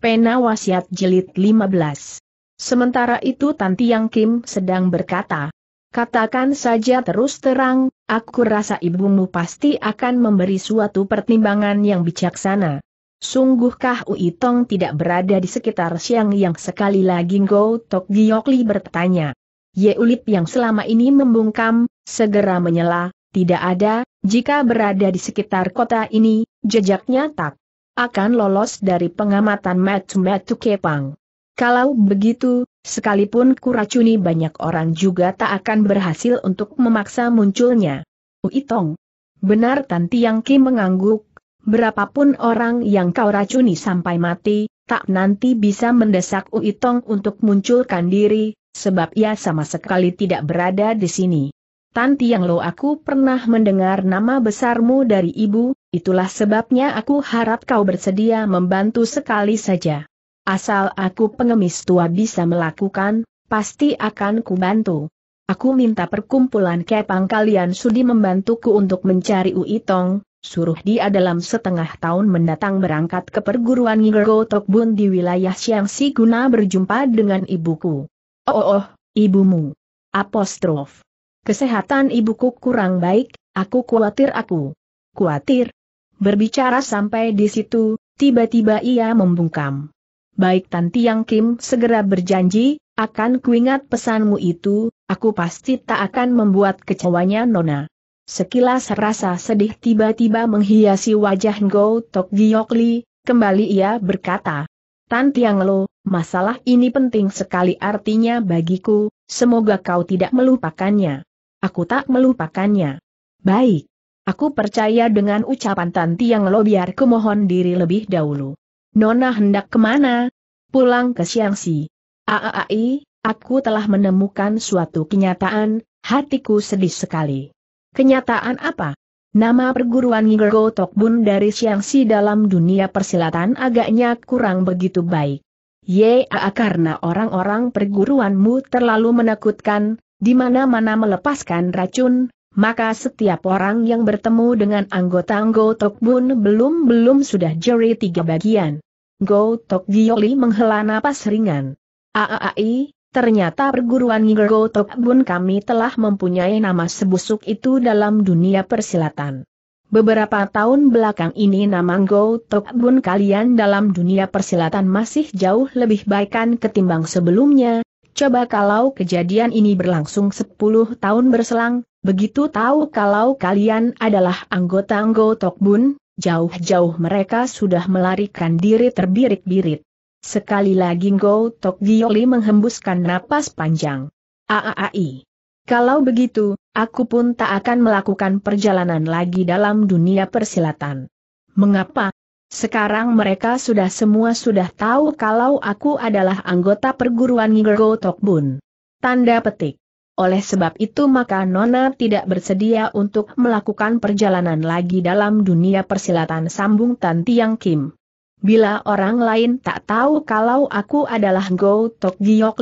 Pena Wasiat Jilid 15. Sementara itu Tan Tiang Kim sedang berkata, Katakan saja terus terang, aku rasa ibumu pasti akan memberi suatu pertimbangan yang bijaksana. Sungguhkah Ui Tong tidak berada di sekitar siang yang sekali lagi Ngo Tok Giokli bertanya. Ye Ulip yang selama ini membungkam, segera menyela, tidak ada, jika berada di sekitar kota ini, jejaknya tak akan lolos dari pengamatan Metu-Metu Kepang. Kalau begitu, sekalipun kuracuni banyak orang juga tak akan berhasil untuk memaksa munculnya. Uitong. Benar Tan Tiang Ki mengangguk, berapapun orang yang kau racuni sampai mati, tak nanti bisa mendesak Uitong untuk munculkan diri, sebab ia sama sekali tidak berada di sini. Tan Tiang Lo aku pernah mendengar nama besarmu dari ibu, itulah sebabnya aku harap kau bersedia membantu sekali saja. Asal aku pengemis tua bisa melakukan, pasti akan kubantu. Aku minta perkumpulan kepang kalian sudi membantuku untuk mencari Uitong, suruh dia dalam setengah tahun mendatang berangkat ke perguruan Ngergo Tokbun di wilayah Siangsi guna berjumpa dengan ibuku. Oh, oh, oh ibumu. Apostrof. Kesehatan ibuku kurang baik, aku khawatir aku. Khawatir? Berbicara sampai di situ, tiba-tiba ia membungkam. Baik Tanti Yang Kim segera berjanji, akan kuingat pesanmu itu, aku pasti tak akan membuat kecewanya Nona. Sekilas rasa sedih tiba-tiba menghiasi wajah Ngo Tok Li, kembali ia berkata. Tan Yang Lo, masalah ini penting sekali artinya bagiku, semoga kau tidak melupakannya. Aku tak melupakannya. Baik. Aku percaya dengan ucapan Tanti yang lo biar kemohon diri lebih dahulu. Nona hendak kemana? Pulang ke Siangsi. Aai, aku telah menemukan suatu kenyataan, hatiku sedih sekali. Kenyataan apa? Nama perguruan Ngergo Tokbun dari Siangsi dalam dunia persilatan agaknya kurang begitu baik. Ya karena orang-orang perguruanmu terlalu menakutkan, di mana-mana melepaskan racun, maka setiap orang yang bertemu dengan anggota Go Tokbun belum-belum sudah jeri tiga bagian. Go Tok Gioli menghela napas ringan. Aaai, ternyata perguruan Go Bun kami telah mempunyai nama sebusuk itu dalam dunia persilatan. Beberapa tahun belakang ini nama Go Tok Bun kalian dalam dunia persilatan masih jauh lebih baikan ketimbang sebelumnya, Coba kalau kejadian ini berlangsung 10 tahun berselang, begitu tahu kalau kalian adalah anggota-anggota Tokbun, jauh-jauh mereka sudah melarikan diri terbirit-birit. Sekali lagi Ngo Tok Gioli menghembuskan napas panjang. Aaai. Kalau begitu, aku pun tak akan melakukan perjalanan lagi dalam dunia persilatan. Mengapa, sekarang mereka sudah semua sudah tahu kalau aku adalah anggota perguruan Ngergo Tokbun. Tanda petik. Oleh sebab itu maka Nona tidak bersedia untuk melakukan perjalanan lagi dalam dunia persilatan sambung Tan Tiang Kim. Bila orang lain tak tahu kalau aku adalah Go Tok Giok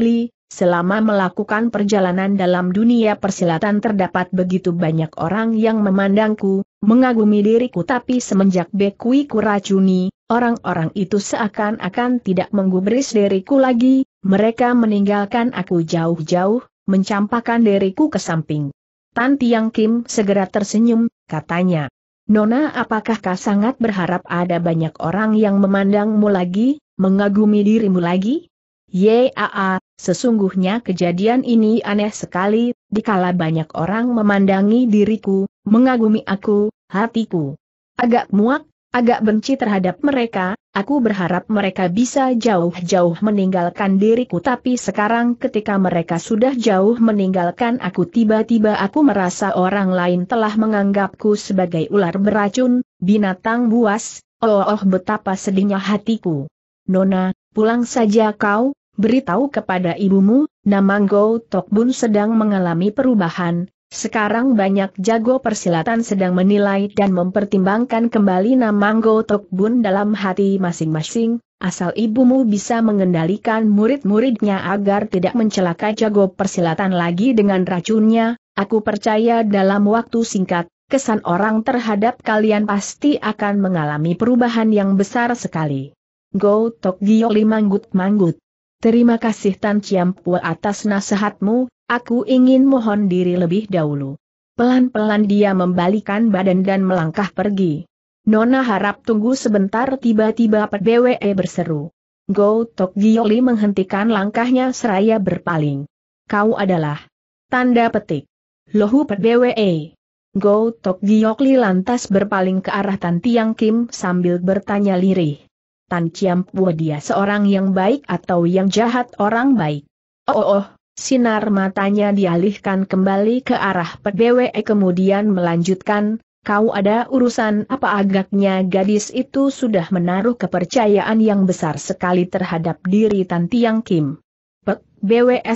Selama melakukan perjalanan dalam dunia persilatan terdapat begitu banyak orang yang memandangku, mengagumi diriku tapi semenjak Bekui kuracuni, orang-orang itu seakan-akan tidak menggubris diriku lagi, mereka meninggalkan aku jauh-jauh, mencampakkan diriku ke samping. Tan Tiang Kim segera tersenyum, katanya. Nona apakah kau sangat berharap ada banyak orang yang memandangmu lagi, mengagumi dirimu lagi? Yaa, sesungguhnya kejadian ini aneh sekali, dikala banyak orang memandangi diriku, mengagumi aku, hatiku. Agak muak, agak benci terhadap mereka, aku berharap mereka bisa jauh-jauh meninggalkan diriku tapi sekarang ketika mereka sudah jauh meninggalkan aku tiba-tiba aku merasa orang lain telah menganggapku sebagai ular beracun, binatang buas, oh, oh betapa sedihnya hatiku. Nona, Pulang saja kau, beritahu kepada ibumu, nama Go Tokbun sedang mengalami perubahan, sekarang banyak jago persilatan sedang menilai dan mempertimbangkan kembali nama Go Tokbun dalam hati masing-masing, asal ibumu bisa mengendalikan murid-muridnya agar tidak mencelakai jago persilatan lagi dengan racunnya, aku percaya dalam waktu singkat, kesan orang terhadap kalian pasti akan mengalami perubahan yang besar sekali. Go Tok Gioli manggut-manggut. Terima kasih Tan Chiampua atas nasihatmu, aku ingin mohon diri lebih dahulu. Pelan-pelan dia membalikan badan dan melangkah pergi. Nona harap tunggu sebentar tiba-tiba BWE berseru. Go Tok Gioli menghentikan langkahnya seraya berpaling. Kau adalah. Tanda petik. Lohu BWE. Go Tok Gioli lantas berpaling ke arah Tan Tiang Kim sambil bertanya lirih. Tan Chiam Pua dia seorang yang baik atau yang jahat orang baik. Oh oh oh, sinar matanya dialihkan kembali ke arah PBWE kemudian melanjutkan, kau ada urusan apa agaknya gadis itu sudah menaruh kepercayaan yang besar sekali terhadap diri Tan Tiang Kim. Pek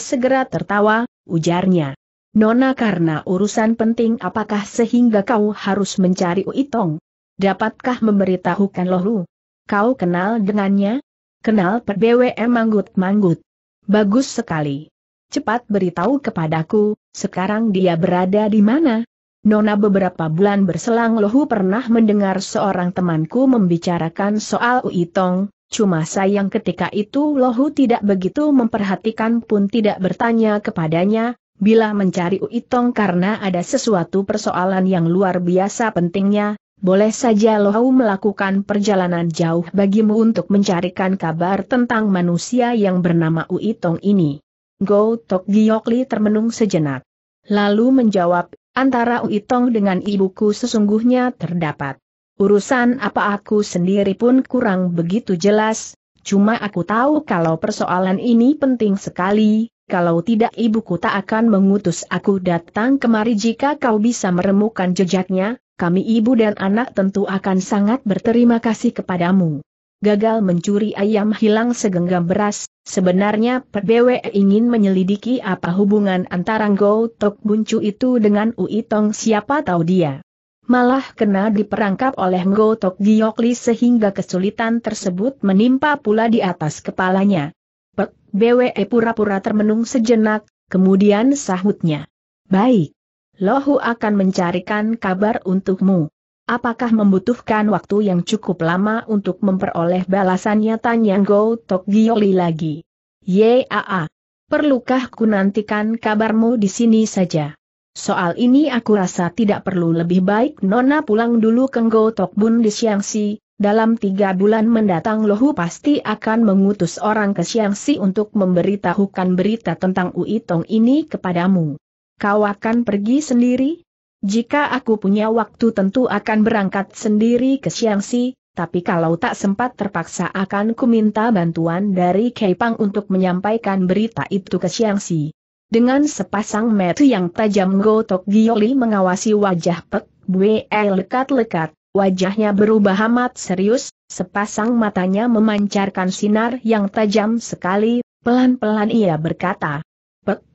segera tertawa, ujarnya. Nona karena urusan penting apakah sehingga kau harus mencari Uitong? Dapatkah memberitahukan Lohu? Kau kenal dengannya? Kenal BWM manggut-manggut. Bagus sekali. Cepat beritahu kepadaku, sekarang dia berada di mana? Nona beberapa bulan berselang Lohu pernah mendengar seorang temanku membicarakan soal Uitong, cuma sayang ketika itu Lohu tidak begitu memperhatikan pun tidak bertanya kepadanya, bila mencari Uitong karena ada sesuatu persoalan yang luar biasa pentingnya, boleh saja Lohau melakukan perjalanan jauh bagimu untuk mencarikan kabar tentang manusia yang bernama Uitong ini. Go Tok Giokli termenung sejenak. Lalu menjawab, antara Uitong dengan ibuku sesungguhnya terdapat. Urusan apa aku sendiri pun kurang begitu jelas, cuma aku tahu kalau persoalan ini penting sekali, kalau tidak ibuku tak akan mengutus aku datang kemari jika kau bisa meremukan jejaknya, kami ibu dan anak tentu akan sangat berterima kasih kepadamu. Gagal mencuri ayam hilang segenggam beras, sebenarnya PBW ingin menyelidiki apa hubungan antara Go Tok Buncu itu dengan Ui Tong siapa tahu dia. Malah kena diperangkap oleh Go Tok Giokli sehingga kesulitan tersebut menimpa pula di atas kepalanya. PBW pura-pura termenung sejenak, kemudian sahutnya. Baik. Lohu akan mencarikan kabar untukmu. Apakah membutuhkan waktu yang cukup lama untuk memperoleh balasannya tanya Go Tok Gioli lagi. Yaa, perlukah ku nantikan kabarmu di sini saja? Soal ini aku rasa tidak perlu lebih baik Nona pulang dulu ke Go Tok Bun di Siangsi, dalam tiga bulan mendatang Lohu pasti akan mengutus orang ke Siangsi untuk memberitahukan berita tentang Uitong ini kepadamu kau akan pergi sendiri? Jika aku punya waktu tentu akan berangkat sendiri ke Siangsi, tapi kalau tak sempat terpaksa akan kuminta bantuan dari Kepang untuk menyampaikan berita itu ke Siangsi. Dengan sepasang mata yang tajam Gotok Gioli mengawasi wajah Pek Bue lekat-lekat, wajahnya berubah amat serius, sepasang matanya memancarkan sinar yang tajam sekali, pelan-pelan ia berkata,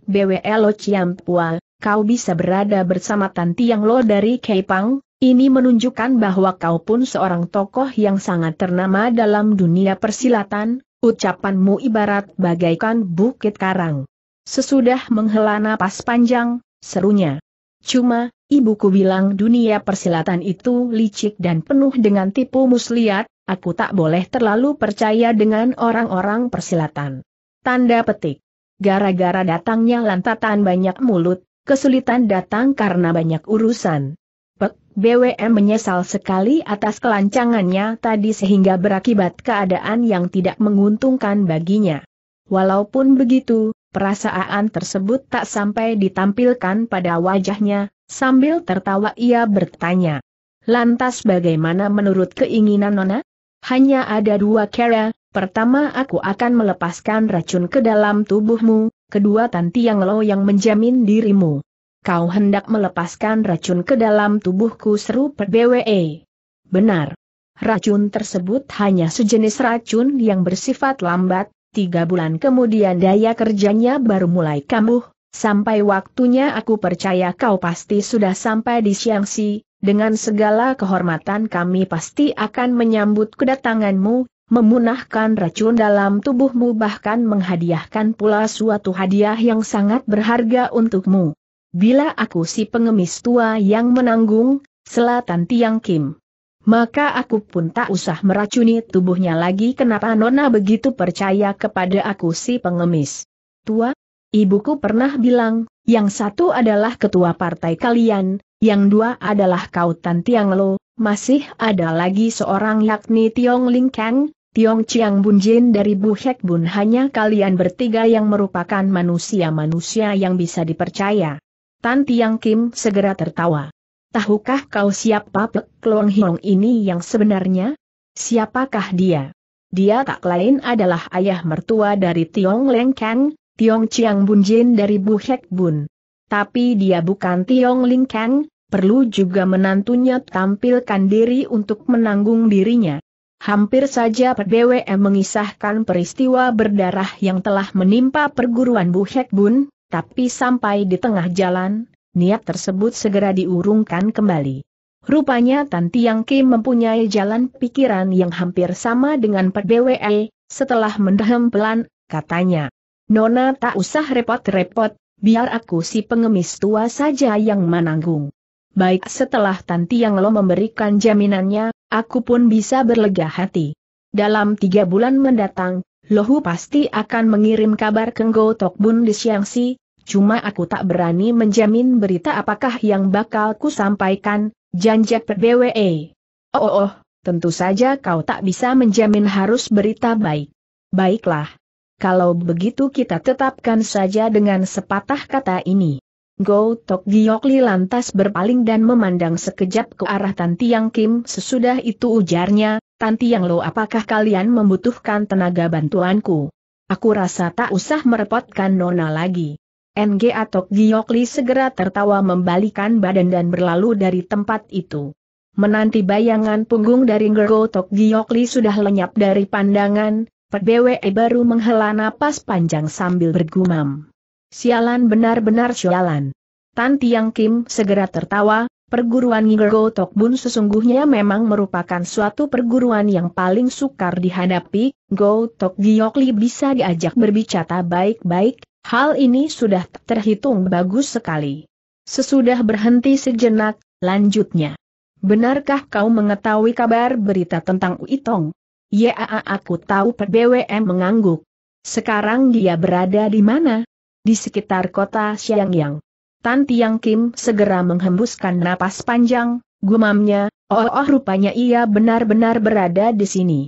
BWLO Pua, kau bisa berada bersama Tan Tiang Lo dari Kepang. ini menunjukkan bahwa kau pun seorang tokoh yang sangat ternama dalam dunia persilatan, ucapanmu ibarat bagaikan bukit karang. Sesudah menghela napas panjang, serunya. Cuma, ibuku bilang dunia persilatan itu licik dan penuh dengan tipu muslihat, aku tak boleh terlalu percaya dengan orang-orang persilatan. Tanda petik gara-gara datangnya lantatan banyak mulut, kesulitan datang karena banyak urusan. Pek, BWM menyesal sekali atas kelancangannya tadi sehingga berakibat keadaan yang tidak menguntungkan baginya. Walaupun begitu, perasaan tersebut tak sampai ditampilkan pada wajahnya, sambil tertawa ia bertanya. Lantas bagaimana menurut keinginan Nona? Hanya ada dua cara, Pertama aku akan melepaskan racun ke dalam tubuhmu, kedua Tanti Yang Lo yang menjamin dirimu. Kau hendak melepaskan racun ke dalam tubuhku seru per BWE. Benar. Racun tersebut hanya sejenis racun yang bersifat lambat, tiga bulan kemudian daya kerjanya baru mulai kambuh, sampai waktunya aku percaya kau pasti sudah sampai di Siangsi, dengan segala kehormatan kami pasti akan menyambut kedatanganmu, memunahkan racun dalam tubuhmu bahkan menghadiahkan pula suatu hadiah yang sangat berharga untukmu. Bila aku si pengemis tua yang menanggung, selatan Tiang Kim. Maka aku pun tak usah meracuni tubuhnya lagi kenapa Nona begitu percaya kepada aku si pengemis. Tua, ibuku pernah bilang, yang satu adalah ketua partai kalian, yang dua adalah kau Tiang Lo, masih ada lagi seorang yakni Tiong Ling Kang, Tiong Chiang Bun Jin dari Bu Hek Bun hanya kalian bertiga yang merupakan manusia-manusia yang bisa dipercaya. Tan Tiang Kim segera tertawa. Tahukah kau siapa Pek Long Hiong ini yang sebenarnya? Siapakah dia? Dia tak lain adalah ayah mertua dari Tiong Leng Kang, Tiong Chiang Bun Jin dari Bu Hek Bun. Tapi dia bukan Tiong Leng Kang, perlu juga menantunya tampilkan diri untuk menanggung dirinya. Hampir saja PBWM mengisahkan peristiwa berdarah yang telah menimpa perguruan Bu Hek Bun, tapi sampai di tengah jalan, niat tersebut segera diurungkan kembali. Rupanya Tan Tiang Kim mempunyai jalan pikiran yang hampir sama dengan PBWE, setelah mendehem pelan, katanya. Nona tak usah repot-repot, biar aku si pengemis tua saja yang menanggung. Baik setelah Tan Tiang Lo memberikan jaminannya, Aku pun bisa berlega hati. Dalam tiga bulan mendatang, Lohu pasti akan mengirim kabar Tok Tokbun di Siangsi, cuma aku tak berani menjamin berita apakah yang bakal ku sampaikan, janjak PBWE. Oh, oh, oh, tentu saja kau tak bisa menjamin harus berita baik. Baiklah. Kalau begitu kita tetapkan saja dengan sepatah kata ini. Go Tok Giokli lantas berpaling dan memandang sekejap ke arah Tan Tiang Kim sesudah itu ujarnya, Tan Tiang Lo apakah kalian membutuhkan tenaga bantuanku? Aku rasa tak usah merepotkan Nona lagi. NG Tok Giokli segera tertawa membalikan badan dan berlalu dari tempat itu. Menanti bayangan punggung dari Go Tok Giokli sudah lenyap dari pandangan, BWE baru menghela napas panjang sambil bergumam. Sialan benar-benar sialan. Tan Tiang Kim segera tertawa, perguruan Ngigo Tokbun sesungguhnya memang merupakan suatu perguruan yang paling sukar dihadapi, Go Tok Giokli bisa diajak berbicara baik-baik, hal ini sudah terhitung bagus sekali. Sesudah berhenti sejenak, lanjutnya. Benarkah kau mengetahui kabar berita tentang Uitong? Ya aku tahu PBWM mengangguk. Sekarang dia berada di mana? di sekitar kota Xiangyang. Tan Tiang Kim segera menghembuskan napas panjang, gumamnya, oh, oh rupanya ia benar-benar berada di sini.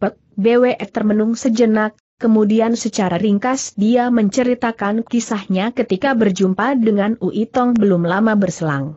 Pek, BWE termenung sejenak, kemudian secara ringkas dia menceritakan kisahnya ketika berjumpa dengan Uitong belum lama berselang.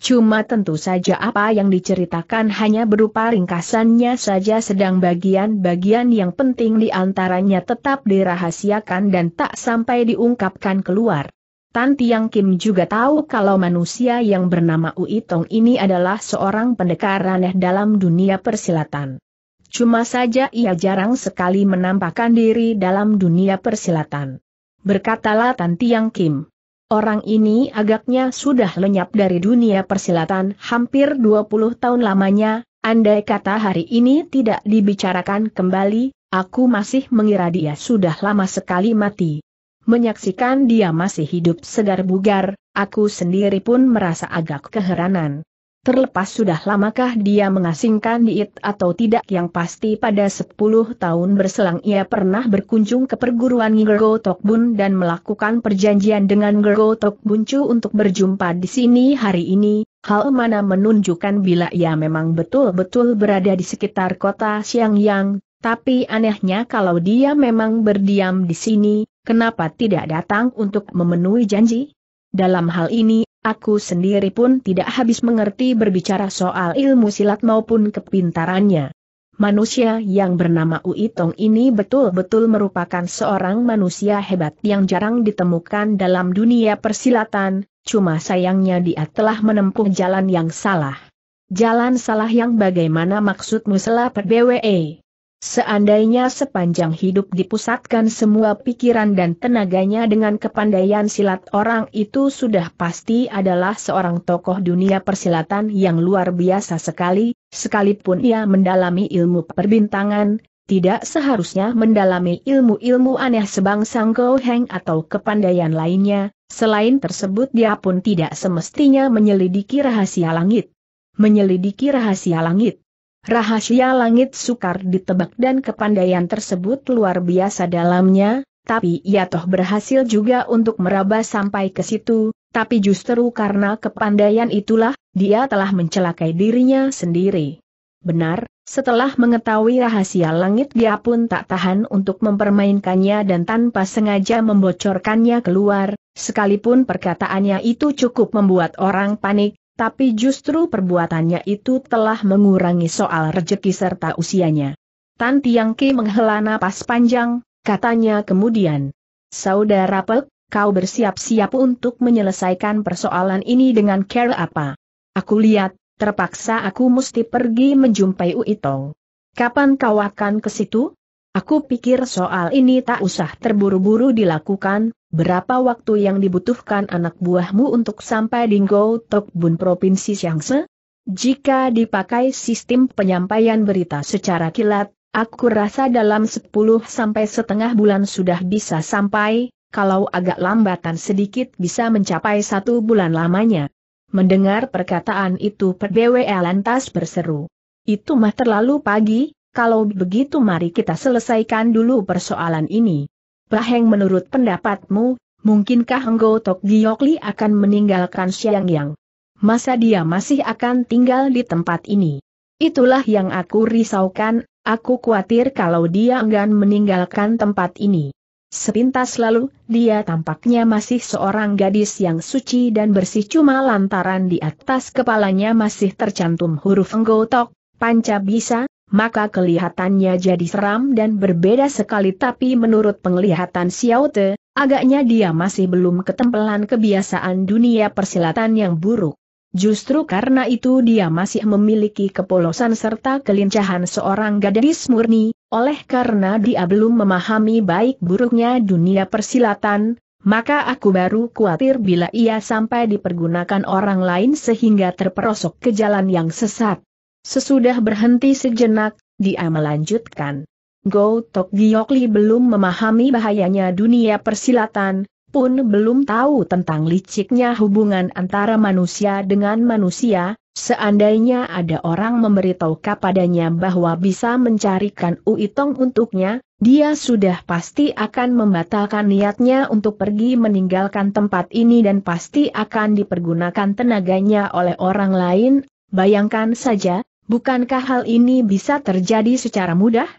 Cuma tentu saja apa yang diceritakan hanya berupa ringkasannya saja sedang bagian-bagian yang penting diantaranya tetap dirahasiakan dan tak sampai diungkapkan keluar. Tan Tiang Kim juga tahu kalau manusia yang bernama Uitong ini adalah seorang pendekar aneh dalam dunia persilatan. Cuma saja ia jarang sekali menampakkan diri dalam dunia persilatan. Berkatalah Tan Tiang Kim, Orang ini agaknya sudah lenyap dari dunia persilatan hampir 20 tahun lamanya, andai kata hari ini tidak dibicarakan kembali, aku masih mengira dia sudah lama sekali mati. Menyaksikan dia masih hidup segar bugar, aku sendiri pun merasa agak keheranan. Terlepas sudah lamakah dia mengasingkan diit atau tidak yang pasti pada 10 tahun berselang ia pernah berkunjung ke perguruan Ngergo Tokbun dan melakukan perjanjian dengan Gergo Tokbuncu untuk berjumpa di sini hari ini, hal mana menunjukkan bila ia memang betul-betul berada di sekitar kota Xiangyang, tapi anehnya kalau dia memang berdiam di sini, kenapa tidak datang untuk memenuhi janji? Dalam hal ini Aku sendiri pun tidak habis mengerti berbicara soal ilmu silat maupun kepintarannya. Manusia yang bernama Uitong ini betul-betul merupakan seorang manusia hebat yang jarang ditemukan dalam dunia persilatan, cuma sayangnya dia telah menempuh jalan yang salah. Jalan salah yang bagaimana maksudmu selapet BWE? Seandainya sepanjang hidup dipusatkan semua pikiran dan tenaganya dengan kepandaian silat orang itu sudah pasti adalah seorang tokoh dunia persilatan yang luar biasa sekali, sekalipun ia mendalami ilmu perbintangan, tidak seharusnya mendalami ilmu-ilmu aneh sebangsang Heng atau kepandaian lainnya, selain tersebut dia pun tidak semestinya menyelidiki rahasia langit. Menyelidiki rahasia langit Rahasia langit sukar ditebak dan kepandaian tersebut luar biasa dalamnya, tapi ia toh berhasil juga untuk meraba sampai ke situ, tapi justru karena kepandaian itulah, dia telah mencelakai dirinya sendiri. Benar, setelah mengetahui rahasia langit dia pun tak tahan untuk mempermainkannya dan tanpa sengaja membocorkannya keluar, sekalipun perkataannya itu cukup membuat orang panik, tapi justru perbuatannya itu telah mengurangi soal rejeki serta usianya. Tan Tiang Ki menghela napas panjang, katanya kemudian. Saudara Pek, kau bersiap-siap untuk menyelesaikan persoalan ini dengan care apa? Aku lihat, terpaksa aku mesti pergi menjumpai Uitong. Kapan kau akan ke situ? Aku pikir soal ini tak usah terburu-buru dilakukan, berapa waktu yang dibutuhkan anak buahmu untuk sampai di Ngou Tok Bun Provinsi Siangse? Jika dipakai sistem penyampaian berita secara kilat, aku rasa dalam 10 sampai setengah bulan sudah bisa sampai, kalau agak lambatan sedikit bisa mencapai satu bulan lamanya. Mendengar perkataan itu PBW lantas berseru. Itu mah terlalu pagi, kalau begitu mari kita selesaikan dulu persoalan ini. Baheng menurut pendapatmu, mungkinkah Enggo Tok Giokli akan meninggalkan Siang Yang? Masa dia masih akan tinggal di tempat ini? Itulah yang aku risaukan, aku khawatir kalau dia enggan meninggalkan tempat ini. Sepintas lalu, dia tampaknya masih seorang gadis yang suci dan bersih cuma lantaran di atas kepalanya masih tercantum huruf Enggo Tok, Panca Bisa, maka kelihatannya jadi seram dan berbeda sekali tapi menurut penglihatan Xiao Te, agaknya dia masih belum ketempelan kebiasaan dunia persilatan yang buruk. Justru karena itu dia masih memiliki kepolosan serta kelincahan seorang gadis murni, oleh karena dia belum memahami baik buruknya dunia persilatan, maka aku baru khawatir bila ia sampai dipergunakan orang lain sehingga terperosok ke jalan yang sesat. Sesudah berhenti sejenak, dia melanjutkan. Go Tok Giokli belum memahami bahayanya dunia persilatan, pun belum tahu tentang liciknya hubungan antara manusia dengan manusia, seandainya ada orang memberitahu kepadanya bahwa bisa mencarikan Uitong untuknya, dia sudah pasti akan membatalkan niatnya untuk pergi meninggalkan tempat ini dan pasti akan dipergunakan tenaganya oleh orang lain, bayangkan saja, Bukankah hal ini bisa terjadi secara mudah?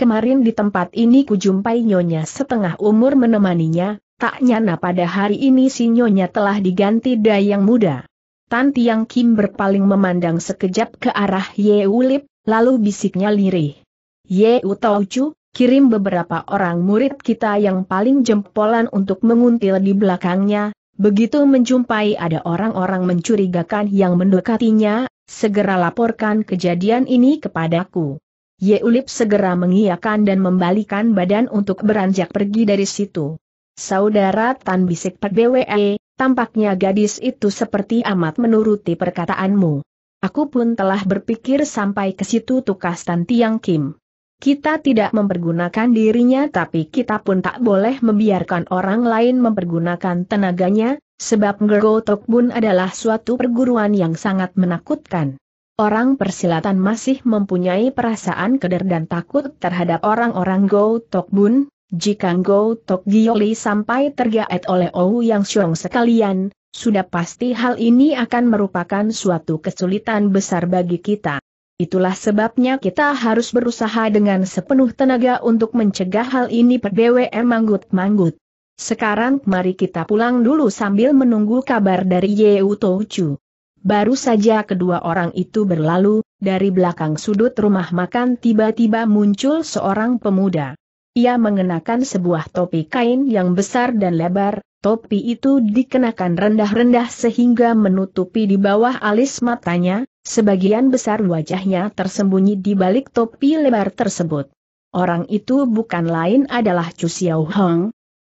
Kemarin di tempat ini kujumpai Nyonya setengah umur menemaninya, tak nyana pada hari ini si Nyonya telah diganti dayang muda. Tan Tiang Kim berpaling memandang sekejap ke arah Ye Ulip, lalu bisiknya lirih. Ye Utaucu, kirim beberapa orang murid kita yang paling jempolan untuk menguntil di belakangnya, begitu menjumpai ada orang-orang mencurigakan yang mendekatinya, Segera laporkan kejadian ini kepadaku. Yeulip segera mengiyakan dan membalikan badan untuk beranjak pergi dari situ. Saudara Tan bisik Pak BWE, tampaknya gadis itu seperti amat menuruti perkataanmu. Aku pun telah berpikir sampai ke situ tukas Tan Tiang Kim. Kita tidak mempergunakan dirinya tapi kita pun tak boleh membiarkan orang lain mempergunakan tenaganya, Sebab Ngero Tokbun adalah suatu perguruan yang sangat menakutkan. Orang persilatan masih mempunyai perasaan keder dan takut terhadap orang-orang Go Tokbun, jika Go Tok Gioli sampai tergaet oleh Ou Yang Xiong sekalian, sudah pasti hal ini akan merupakan suatu kesulitan besar bagi kita. Itulah sebabnya kita harus berusaha dengan sepenuh tenaga untuk mencegah hal ini per BWM manggut-manggut. Sekarang mari kita pulang dulu sambil menunggu kabar dari Yeu Touchu. Baru saja kedua orang itu berlalu, dari belakang sudut rumah makan tiba-tiba muncul seorang pemuda. Ia mengenakan sebuah topi kain yang besar dan lebar, topi itu dikenakan rendah-rendah sehingga menutupi di bawah alis matanya, sebagian besar wajahnya tersembunyi di balik topi lebar tersebut. Orang itu bukan lain adalah Chu Xiao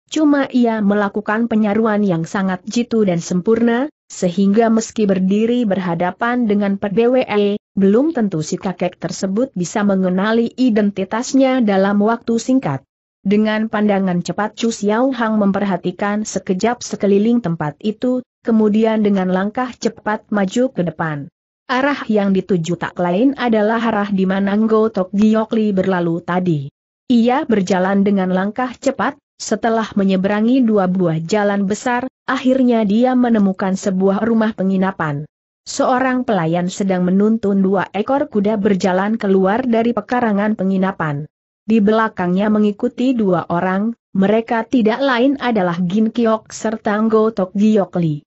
Cuma ia melakukan penyaruan yang sangat jitu dan sempurna, sehingga meski berdiri berhadapan dengan PBWE, belum tentu si kakek tersebut bisa mengenali identitasnya dalam waktu singkat. Dengan pandangan cepat Chu Xiao Hang memperhatikan sekejap sekeliling tempat itu, kemudian dengan langkah cepat maju ke depan. Arah yang dituju tak lain adalah arah di mana Ngo Tok Li berlalu tadi. Ia berjalan dengan langkah cepat, setelah menyeberangi dua buah jalan besar, akhirnya dia menemukan sebuah rumah penginapan. Seorang pelayan sedang menuntun dua ekor kuda berjalan keluar dari pekarangan penginapan. Di belakangnya mengikuti dua orang, mereka tidak lain adalah Gin Kiok serta Ngo Tok Giok Lee.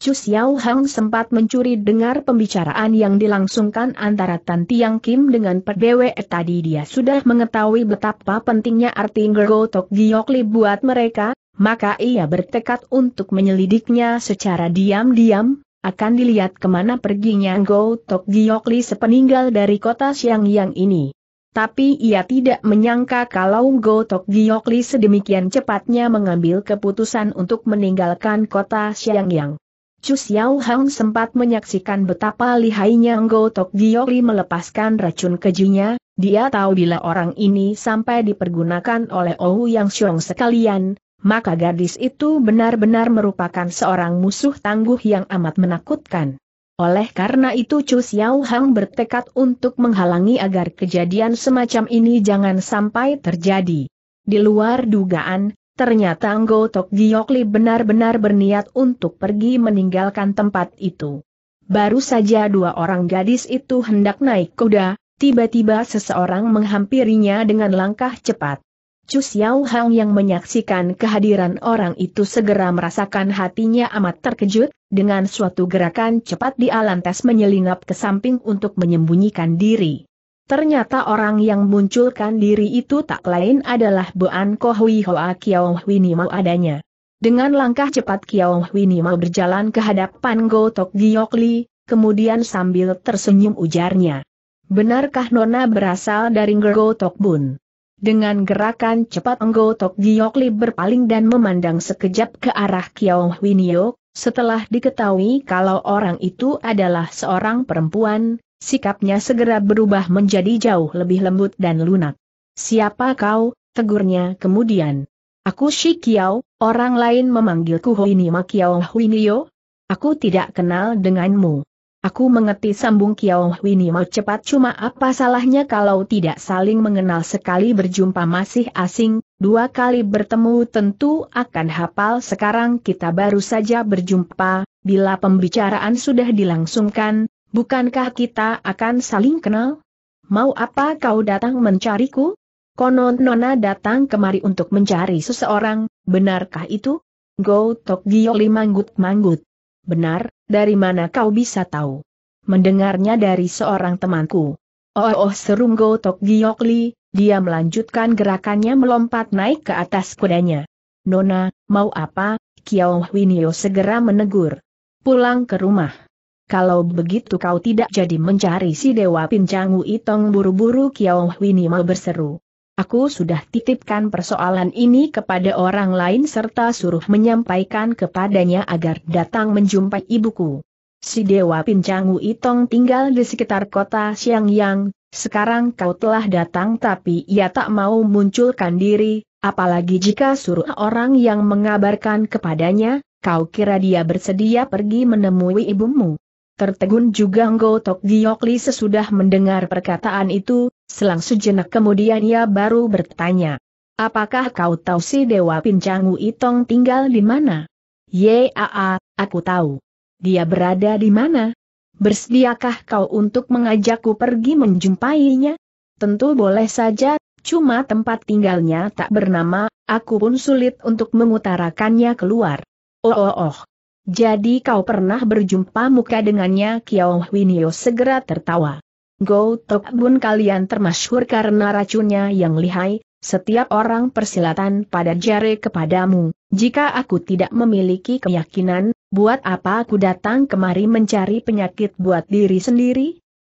Chu Xiao Hang sempat mencuri dengar pembicaraan yang dilangsungkan antara Tan Tiang Kim dengan PDW tadi dia sudah mengetahui betapa pentingnya arti Ngergotok Li buat mereka, maka ia bertekad untuk menyelidiknya secara diam-diam, akan dilihat kemana perginya Gotok Li sepeninggal dari kota Siang Yang ini. Tapi ia tidak menyangka kalau Gotok Giokli sedemikian cepatnya mengambil keputusan untuk meninggalkan kota Siang Yang. Chu Xiao Hang sempat menyaksikan betapa lihainya Ngo Tok Gioli melepaskan racun kejunya. dia tahu bila orang ini sampai dipergunakan oleh Ou Yang Xiong sekalian, maka gadis itu benar-benar merupakan seorang musuh tangguh yang amat menakutkan. Oleh karena itu Chu Xiao Hang bertekad untuk menghalangi agar kejadian semacam ini jangan sampai terjadi. Di luar dugaan, Ternyata Nggotok Giokli benar-benar berniat untuk pergi meninggalkan tempat itu. Baru saja dua orang gadis itu hendak naik kuda, tiba-tiba seseorang menghampirinya dengan langkah cepat. Chu Xiao Hang yang menyaksikan kehadiran orang itu segera merasakan hatinya amat terkejut, dengan suatu gerakan cepat dia lantas menyelinap ke samping untuk menyembunyikan diri. Ternyata orang yang munculkan diri itu tak lain adalah Boan Kohui Hoa Kiao Huinimau adanya. Dengan langkah cepat Kiao Huinimau berjalan ke hadapan Gotok Giokli, kemudian sambil tersenyum ujarnya. Benarkah Nona berasal dari Gotok Bun? Dengan gerakan cepat Gotok Giokli berpaling dan memandang sekejap ke arah Kiao Huinio, setelah diketahui kalau orang itu adalah seorang perempuan, Sikapnya segera berubah menjadi jauh lebih lembut dan lunak. Siapa kau? Tegurnya kemudian. Aku Shi orang lain memanggilku Huini Ma Kiao Huinio. Aku tidak kenal denganmu. Aku mengerti sambung Kiao Huini mau cepat cuma apa salahnya kalau tidak saling mengenal sekali berjumpa masih asing, dua kali bertemu tentu akan hafal sekarang kita baru saja berjumpa, bila pembicaraan sudah dilangsungkan, Bukankah kita akan saling kenal? Mau apa kau datang mencariku? Konon Nona datang kemari untuk mencari seseorang, benarkah itu? Go Tok Gioli manggut-manggut. Benar, dari mana kau bisa tahu? Mendengarnya dari seorang temanku. Oh, oh serung Go Tok lee dia melanjutkan gerakannya melompat naik ke atas kudanya. Nona, mau apa? Kiao Winio segera menegur. Pulang ke rumah. Kalau begitu kau tidak jadi mencari si Dewa Pincangu Itong buru-buru Kiao mau berseru. Aku sudah titipkan persoalan ini kepada orang lain serta suruh menyampaikan kepadanya agar datang menjumpai ibuku. Si Dewa Pincangu Itong tinggal di sekitar kota Xiangyang, sekarang kau telah datang tapi ia tak mau munculkan diri, apalagi jika suruh orang yang mengabarkan kepadanya, kau kira dia bersedia pergi menemui ibumu. Tertegun juga Ngo Tok Giokli sesudah mendengar perkataan itu, selang sejenak kemudian ia baru bertanya. Apakah kau tahu si Dewa Pincangu Itong tinggal di mana? Yaa, aku tahu. Dia berada di mana? Bersediakah kau untuk mengajakku pergi menjumpainya? Tentu boleh saja, cuma tempat tinggalnya tak bernama, aku pun sulit untuk mengutarakannya keluar. Oh oh oh, jadi kau pernah berjumpa muka dengannya Kiao Winio segera tertawa. Go Tok Bun kalian termasyhur karena racunnya yang lihai, setiap orang persilatan pada jari kepadamu, jika aku tidak memiliki keyakinan, buat apa aku datang kemari mencari penyakit buat diri sendiri?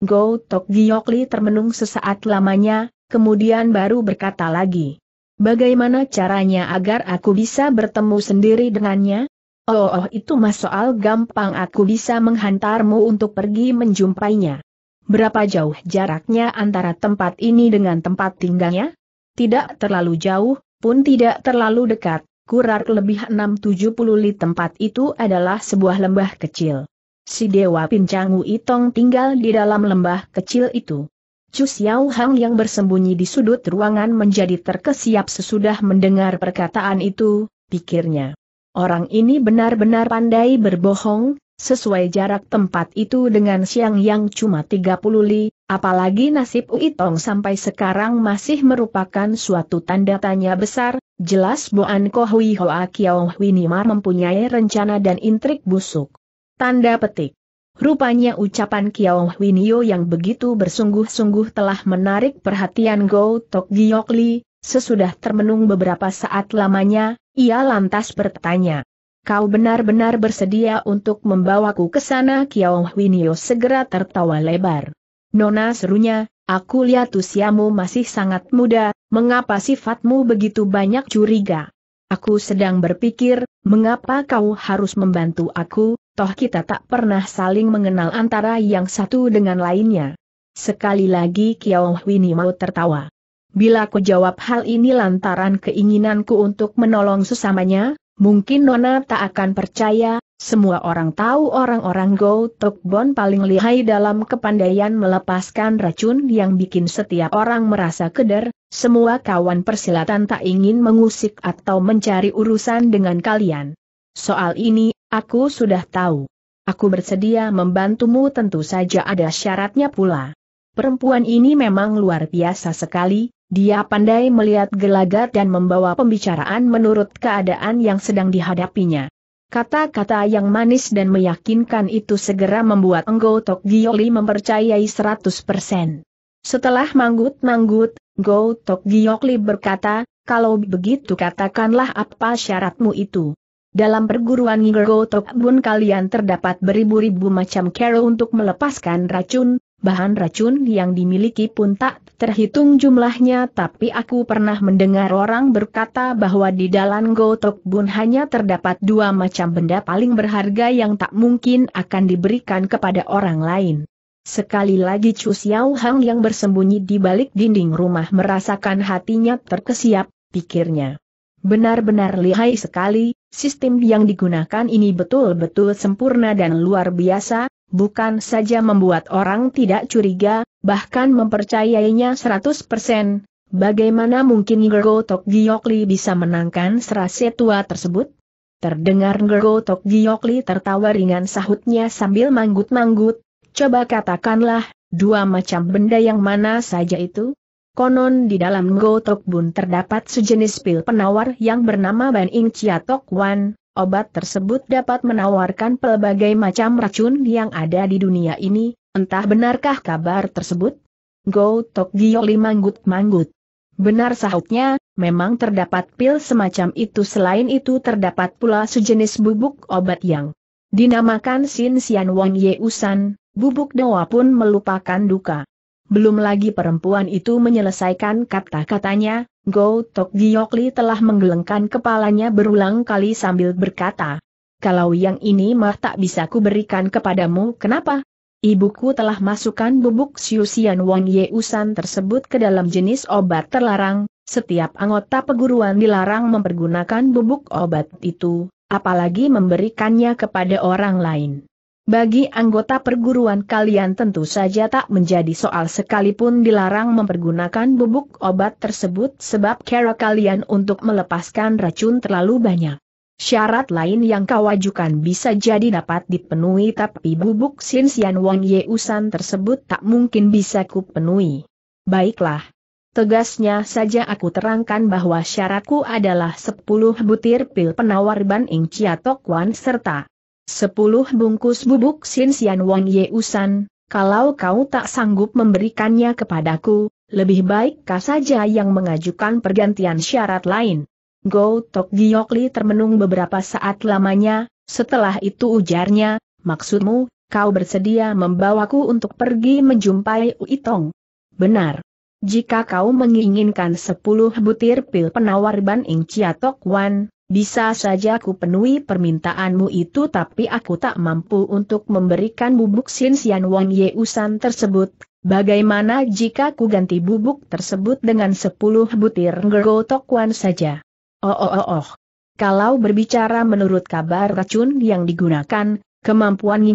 Go Tok Giokli termenung sesaat lamanya, kemudian baru berkata lagi. Bagaimana caranya agar aku bisa bertemu sendiri dengannya? Oh, oh itu mas soal gampang aku bisa menghantarmu untuk pergi menjumpainya. Berapa jauh jaraknya antara tempat ini dengan tempat tinggalnya? Tidak terlalu jauh, pun tidak terlalu dekat, Kurang lebih 670 li tempat itu adalah sebuah lembah kecil. Si Dewa Pincangu Itong tinggal di dalam lembah kecil itu. Chu Xiao Hang yang bersembunyi di sudut ruangan menjadi terkesiap sesudah mendengar perkataan itu, pikirnya. Orang ini benar-benar pandai berbohong, sesuai jarak tempat itu dengan siang yang cuma 30 li, apalagi nasib Uitong sampai sekarang masih merupakan suatu tanda tanya besar, jelas Boan Kohui Hoa Kiao Winimar mempunyai rencana dan intrik busuk. Tanda petik. Rupanya ucapan Kiao Winio yang begitu bersungguh-sungguh telah menarik perhatian Go Tok Giok Li, Sesudah termenung beberapa saat lamanya, ia lantas bertanya. Kau benar-benar bersedia untuk membawaku ke sana Kiao Winio segera tertawa lebar. Nona serunya, aku lihat usiamu masih sangat muda, mengapa sifatmu begitu banyak curiga? Aku sedang berpikir, mengapa kau harus membantu aku, toh kita tak pernah saling mengenal antara yang satu dengan lainnya. Sekali lagi Kiao Winio tertawa. Bila ku jawab hal ini lantaran keinginanku untuk menolong sesamanya, mungkin Nona tak akan percaya, semua orang tahu orang-orang Go Bon paling lihai dalam kepandaian melepaskan racun yang bikin setiap orang merasa keder, semua kawan persilatan tak ingin mengusik atau mencari urusan dengan kalian. Soal ini, aku sudah tahu. Aku bersedia membantumu tentu saja ada syaratnya pula. Perempuan ini memang luar biasa sekali, dia pandai melihat gelagat dan membawa pembicaraan menurut keadaan yang sedang dihadapinya. Kata-kata yang manis dan meyakinkan itu segera membuat Enggo Tok Gioli mempercayai 100%. Setelah manggut-manggut, Go Tok Gioli berkata, kalau begitu katakanlah apa syaratmu itu. Dalam perguruan Go Tok Bun kalian terdapat beribu-ribu macam cara untuk melepaskan racun, bahan racun yang dimiliki pun tak terhitung jumlahnya tapi aku pernah mendengar orang berkata bahwa di dalam Gotok Bun hanya terdapat dua macam benda paling berharga yang tak mungkin akan diberikan kepada orang lain. Sekali lagi Chu Xiao Hang yang bersembunyi di balik dinding rumah merasakan hatinya terkesiap, pikirnya. Benar-benar lihai sekali, sistem yang digunakan ini betul-betul sempurna dan luar biasa, bukan saja membuat orang tidak curiga, bahkan mempercayainya 100%, bagaimana mungkin Tok Giyokli bisa menangkan serasi tua tersebut? Terdengar Tok Giyokli tertawa ringan sahutnya sambil manggut-manggut, coba katakanlah, dua macam benda yang mana saja itu? Konon di dalam Tok Bun terdapat sejenis pil penawar yang bernama Ban Ing Tok Wan, Obat tersebut dapat menawarkan pelbagai macam racun yang ada di dunia ini, entah benarkah kabar tersebut? Go Tok Gioli manggut-manggut. Benar sahutnya, memang terdapat pil semacam itu selain itu terdapat pula sejenis bubuk obat yang dinamakan Sin Xian Wang Yeusan, bubuk dewa pun melupakan duka. Belum lagi perempuan itu menyelesaikan kata-katanya, Go Tok Giokli telah menggelengkan kepalanya berulang kali sambil berkata, kalau yang ini mah tak bisa kuberikan kepadamu kenapa? Ibuku telah masukkan bubuk siusian Wang Usan tersebut ke dalam jenis obat terlarang, setiap anggota perguruan dilarang mempergunakan bubuk obat itu, apalagi memberikannya kepada orang lain. Bagi anggota perguruan kalian tentu saja tak menjadi soal sekalipun dilarang mempergunakan bubuk obat tersebut sebab cara kalian untuk melepaskan racun terlalu banyak. Syarat lain yang kau ajukan bisa jadi dapat dipenuhi tapi bubuk Sinsian Wang Yeusan tersebut tak mungkin bisa kupenuhi. Baiklah. Tegasnya saja aku terangkan bahwa syaratku adalah 10 butir pil penawar Ban Ing Chia Tok Wan serta Sepuluh bungkus bubuk Sian Wang Usan, kalau kau tak sanggup memberikannya kepadaku, lebih baik kau saja yang mengajukan pergantian syarat lain. Go Tok Li termenung beberapa saat lamanya, setelah itu ujarnya, maksudmu, kau bersedia membawaku untuk pergi menjumpai Uitong? Benar. Jika kau menginginkan sepuluh butir pil penawar Ban Ing Chia Tok Wan, bisa saja aku penuhi permintaanmu itu tapi aku tak mampu untuk memberikan bubuk Sin Xian Wang Usan tersebut. Bagaimana jika ku ganti bubuk tersebut dengan sepuluh butir Wan saja? Oh oh oh oh. Kalau berbicara menurut kabar racun yang digunakan, kemampuan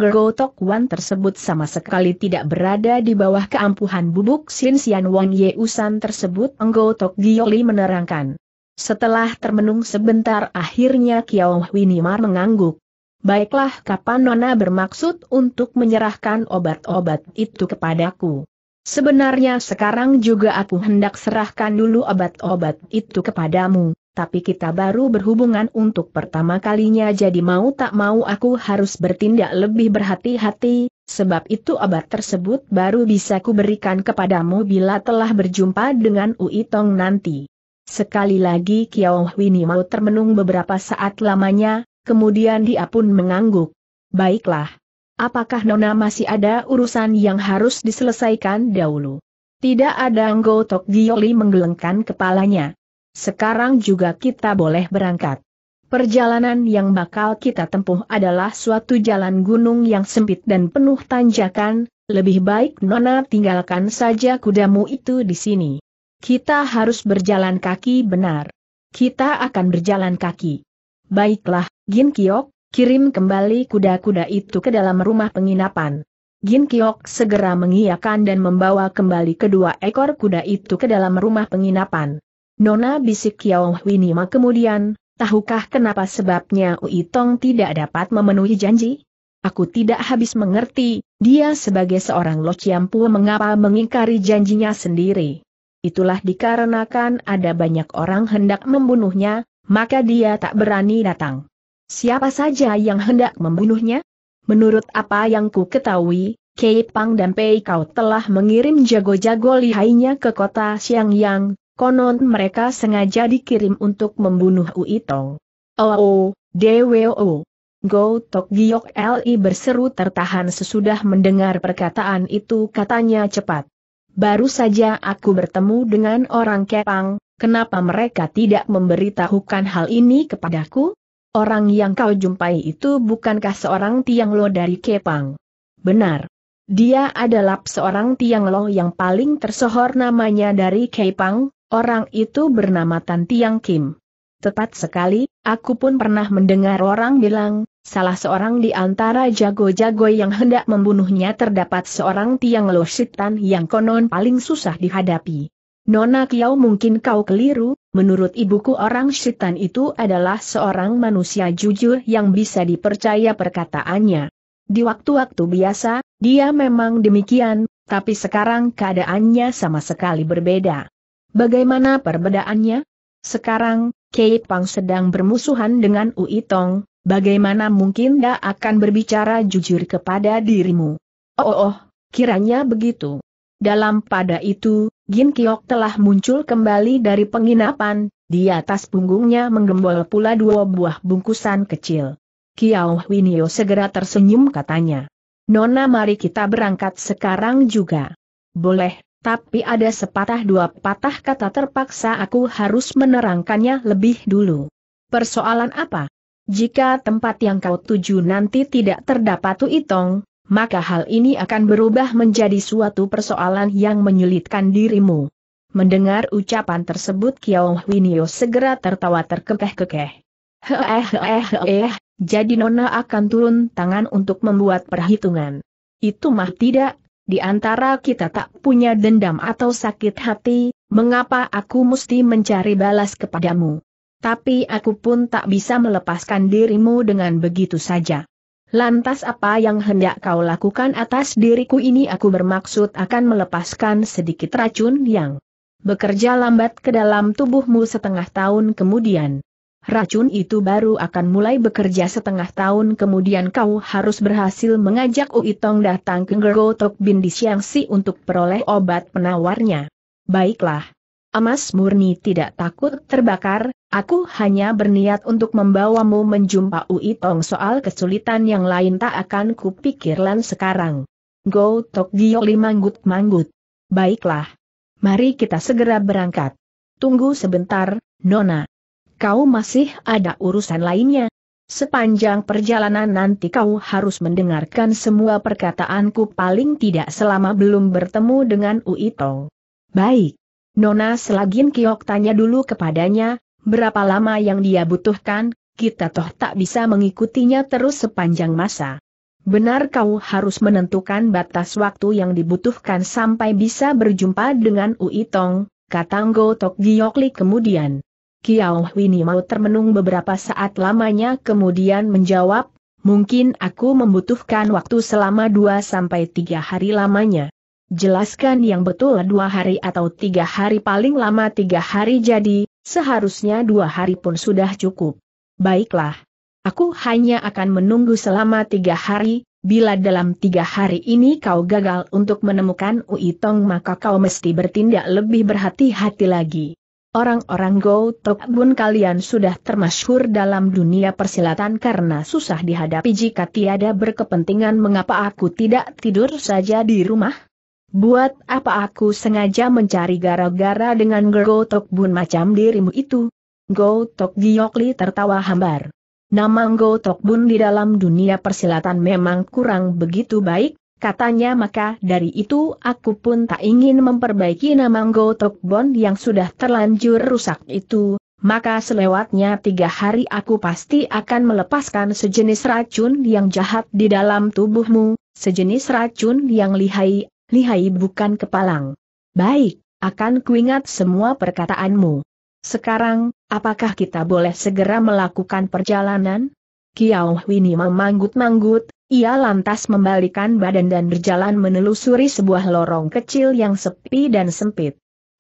Wan tersebut sama sekali tidak berada di bawah keampuhan bubuk Sin Xian Wang Usan tersebut. Enggotok Gioli menerangkan. Setelah termenung sebentar akhirnya Kiao Winimar mengangguk. Baiklah kapan Nona bermaksud untuk menyerahkan obat-obat itu kepadaku. Sebenarnya sekarang juga aku hendak serahkan dulu obat-obat itu kepadamu, tapi kita baru berhubungan untuk pertama kalinya jadi mau tak mau aku harus bertindak lebih berhati-hati, sebab itu obat tersebut baru bisa kuberikan kepadamu bila telah berjumpa dengan Uitong nanti. Sekali lagi Kiao Mau termenung beberapa saat lamanya, kemudian dia pun mengangguk. Baiklah. Apakah Nona masih ada urusan yang harus diselesaikan dahulu? Tidak ada Tok Gioli menggelengkan kepalanya. Sekarang juga kita boleh berangkat. Perjalanan yang bakal kita tempuh adalah suatu jalan gunung yang sempit dan penuh tanjakan, lebih baik Nona tinggalkan saja kudamu itu di sini. Kita harus berjalan kaki benar. Kita akan berjalan kaki. Baiklah, Gin Kiok, kirim kembali kuda-kuda itu ke dalam rumah penginapan. Gin Kiok segera mengiyakan dan membawa kembali kedua ekor kuda itu ke dalam rumah penginapan. Nona bisik Kiao Winima kemudian, tahukah kenapa sebabnya Ui Tong tidak dapat memenuhi janji? Aku tidak habis mengerti, dia sebagai seorang Lo Chiampu mengapa mengingkari janjinya sendiri. Itulah dikarenakan ada banyak orang hendak membunuhnya, maka dia tak berani datang. Siapa saja yang hendak membunuhnya? Menurut apa yang ku ketahui, Kei Pang dan Pei Kau telah mengirim jago-jago lihainya ke kota Xiangyang, konon mereka sengaja dikirim untuk membunuh Uitong. Oh, oh, DWO. Oh. Go Tok Giok Li berseru tertahan sesudah mendengar perkataan itu katanya cepat baru saja aku bertemu dengan orang Kepang, kenapa mereka tidak memberitahukan hal ini kepadaku? Orang yang kau jumpai itu bukankah seorang Tiang Lo dari Kepang? Benar. Dia adalah seorang Tiang Lo yang paling tersohor namanya dari Kepang, orang itu bernama Tan Tiang Kim. Tepat sekali, aku pun pernah mendengar orang bilang, Salah seorang di antara jago-jago yang hendak membunuhnya terdapat seorang tiang lositan yang konon paling susah dihadapi. Nona Kiau mungkin kau keliru, menurut ibuku orang sitan itu adalah seorang manusia jujur yang bisa dipercaya perkataannya. Di waktu-waktu biasa, dia memang demikian, tapi sekarang keadaannya sama sekali berbeda. Bagaimana perbedaannya? Sekarang, Kate Pang sedang bermusuhan dengan Uitong, bagaimana mungkin dia akan berbicara jujur kepada dirimu? Oh, oh, oh kiranya begitu. Dalam pada itu, Gin Kiok telah muncul kembali dari penginapan, di atas punggungnya menggembol pula dua buah bungkusan kecil. Kiao Winio segera tersenyum katanya. Nona mari kita berangkat sekarang juga. Boleh, tapi ada sepatah dua patah kata terpaksa aku harus menerangkannya lebih dulu. Persoalan apa? Jika tempat yang kau tuju nanti tidak terdapat Tuitong, maka hal ini akan berubah menjadi suatu persoalan yang menyulitkan dirimu. Mendengar ucapan tersebut Kiao Winio segera tertawa terkekeh-kekeh. Heeh, jadi Nona akan turun tangan untuk membuat perhitungan. Itu mah tidak, di antara kita tak punya dendam atau sakit hati, mengapa aku mesti mencari balas kepadamu? Tapi aku pun tak bisa melepaskan dirimu dengan begitu saja. Lantas apa yang hendak kau lakukan atas diriku ini aku bermaksud akan melepaskan sedikit racun yang bekerja lambat ke dalam tubuhmu setengah tahun kemudian. Racun itu baru akan mulai bekerja setengah tahun kemudian kau harus berhasil mengajak Uitong datang ke Gergotok Bindi Siangsi untuk peroleh obat penawarnya. Baiklah. emas Murni tidak takut terbakar, Aku hanya berniat untuk membawamu menjumpa Ui Tong soal kesulitan yang lain tak akan kupikirkan sekarang. Go Tok Gioli manggut-manggut. Baiklah. Mari kita segera berangkat. Tunggu sebentar, Nona. Kau masih ada urusan lainnya? Sepanjang perjalanan nanti kau harus mendengarkan semua perkataanku paling tidak selama belum bertemu dengan Ui Tong. Baik. Nona Selagin Kiok tanya dulu kepadanya, berapa lama yang dia butuhkan, kita toh tak bisa mengikutinya terus sepanjang masa. Benar kau harus menentukan batas waktu yang dibutuhkan sampai bisa berjumpa dengan Ui Tong, kata Ngo Tok Giokli kemudian. Kiao Wini mau termenung beberapa saat lamanya kemudian menjawab, mungkin aku membutuhkan waktu selama 2 3 hari lamanya. Jelaskan yang betul dua hari atau tiga hari paling lama tiga hari jadi, seharusnya dua hari pun sudah cukup. Baiklah. Aku hanya akan menunggu selama tiga hari, bila dalam tiga hari ini kau gagal untuk menemukan Ui Tong maka kau mesti bertindak lebih berhati-hati lagi. Orang-orang Go Tok Bun kalian sudah termasyhur dalam dunia persilatan karena susah dihadapi jika tiada berkepentingan mengapa aku tidak tidur saja di rumah? Buat apa aku sengaja mencari gara-gara dengan Go Tok Bun macam dirimu itu? Go Tok Giokli tertawa hambar. Nama Go Tok Bun di dalam dunia persilatan memang kurang begitu baik, katanya maka dari itu aku pun tak ingin memperbaiki nama Go Tok Bun yang sudah terlanjur rusak itu, maka selewatnya tiga hari aku pasti akan melepaskan sejenis racun yang jahat di dalam tubuhmu, sejenis racun yang lihai lihai bukan kepalang. Baik, akan kuingat semua perkataanmu. Sekarang, apakah kita boleh segera melakukan perjalanan? Kiao Wini memanggut-manggut, ia lantas membalikan badan dan berjalan menelusuri sebuah lorong kecil yang sepi dan sempit.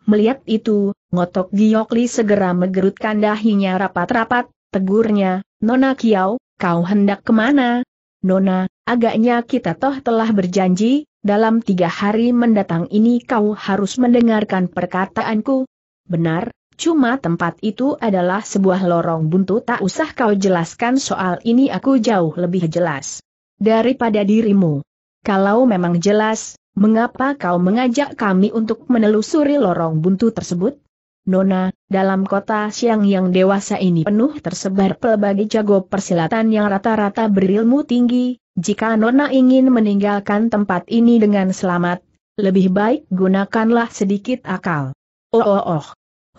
Melihat itu, ngotok Giokli segera menggerutkan dahinya rapat-rapat, tegurnya, Nona Kiao, kau hendak kemana? Nona, agaknya kita toh telah berjanji, dalam tiga hari mendatang ini kau harus mendengarkan perkataanku. Benar, cuma tempat itu adalah sebuah lorong buntu tak usah kau jelaskan soal ini aku jauh lebih jelas. Daripada dirimu. Kalau memang jelas, mengapa kau mengajak kami untuk menelusuri lorong buntu tersebut? Nona, dalam kota siang yang dewasa ini penuh tersebar pelbagai jago persilatan yang rata-rata berilmu tinggi, jika Nona ingin meninggalkan tempat ini dengan selamat, lebih baik gunakanlah sedikit akal. Oh oh oh.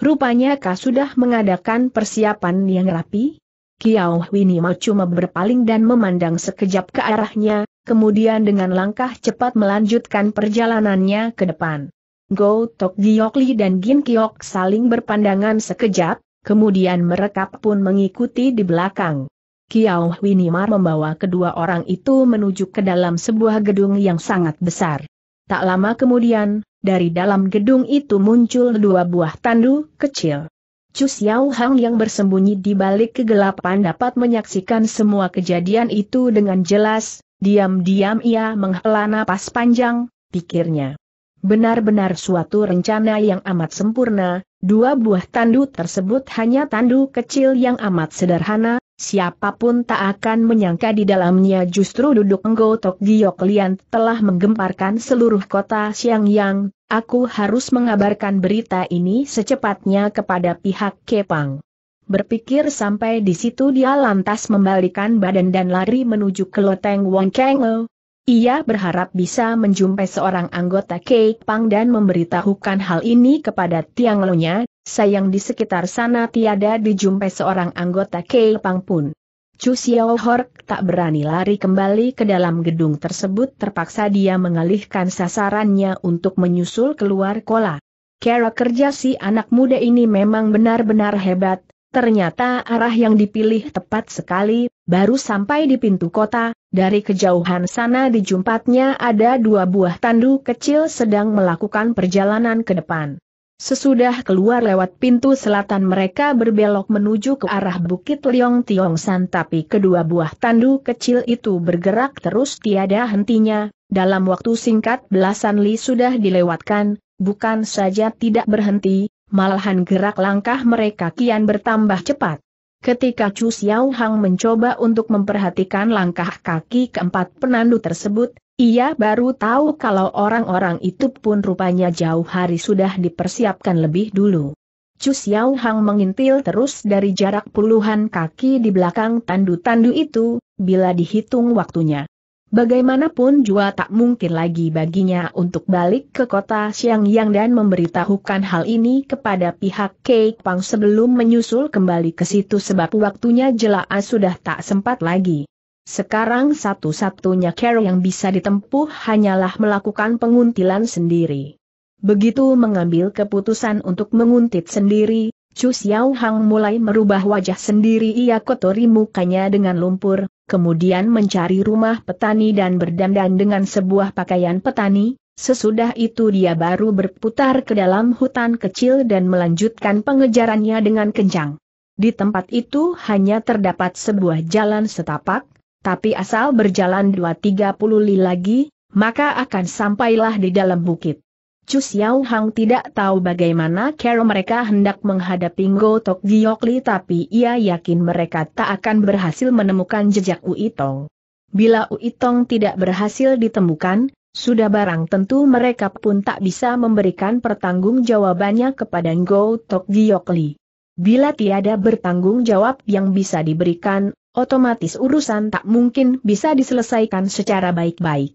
Rupanya kau sudah mengadakan persiapan yang rapi? Kiao mau cuma berpaling dan memandang sekejap ke arahnya, kemudian dengan langkah cepat melanjutkan perjalanannya ke depan. Go Tok Giokli dan Gin Kiok saling berpandangan sekejap, kemudian mereka pun mengikuti di belakang. Kiao Winimar membawa kedua orang itu menuju ke dalam sebuah gedung yang sangat besar. Tak lama kemudian, dari dalam gedung itu muncul dua buah tandu kecil. Chu Xiao Hang yang bersembunyi di balik kegelapan dapat menyaksikan semua kejadian itu dengan jelas, diam-diam ia menghela napas panjang, pikirnya. Benar-benar suatu rencana yang amat sempurna, dua buah tandu tersebut hanya tandu kecil yang amat sederhana, Siapapun tak akan menyangka di dalamnya justru duduk Ngotok Giok Lian telah menggemparkan seluruh kota Xiangyang, aku harus mengabarkan berita ini secepatnya kepada pihak Kepang. Berpikir sampai di situ dia lantas membalikan badan dan lari menuju ke Loteng Wang Kengel, ia berharap bisa menjumpai seorang anggota Kei Pang dan memberitahukan hal ini kepada Tiang Lonya, sayang di sekitar sana tiada dijumpai seorang anggota Kei Pang pun. Chu Xiao Hork tak berani lari kembali ke dalam gedung tersebut terpaksa dia mengalihkan sasarannya untuk menyusul keluar kola. Kera kerja si anak muda ini memang benar-benar hebat, Ternyata arah yang dipilih tepat sekali, baru sampai di pintu kota, dari kejauhan sana dijumpatnya ada dua buah tandu kecil sedang melakukan perjalanan ke depan. Sesudah keluar lewat pintu selatan mereka berbelok menuju ke arah Bukit Liong Tiong San tapi kedua buah tandu kecil itu bergerak terus tiada hentinya, dalam waktu singkat belasan li sudah dilewatkan, bukan saja tidak berhenti, malahan gerak langkah mereka kian bertambah cepat. Ketika Chu Xiao Hang mencoba untuk memperhatikan langkah kaki keempat penandu tersebut, ia baru tahu kalau orang-orang itu pun rupanya jauh hari sudah dipersiapkan lebih dulu. Chu Xiao Hang mengintil terus dari jarak puluhan kaki di belakang tandu-tandu itu, bila dihitung waktunya. Bagaimanapun jua tak mungkin lagi baginya untuk balik ke kota Siang Yang dan memberitahukan hal ini kepada pihak Kek Pang sebelum menyusul kembali ke situ sebab waktunya jelas sudah tak sempat lagi. Sekarang satu-satunya cara yang bisa ditempuh hanyalah melakukan penguntilan sendiri. Begitu mengambil keputusan untuk menguntit sendiri, Chu Xiao mulai merubah wajah sendiri ia kotori mukanya dengan lumpur, kemudian mencari rumah petani dan berdandan dengan sebuah pakaian petani, sesudah itu dia baru berputar ke dalam hutan kecil dan melanjutkan pengejarannya dengan kencang. Di tempat itu hanya terdapat sebuah jalan setapak, tapi asal berjalan dua tiga puluh li lagi, maka akan sampailah di dalam bukit. Chu Xiao Hang tidak tahu bagaimana cara mereka hendak menghadapi Ngo Tok Giokli tapi ia yakin mereka tak akan berhasil menemukan jejak Uitong. Bila Uitong tidak berhasil ditemukan, sudah barang tentu mereka pun tak bisa memberikan pertanggung jawabannya kepada Ngo Tok Giokli. Bila tiada bertanggung jawab yang bisa diberikan, otomatis urusan tak mungkin bisa diselesaikan secara baik-baik.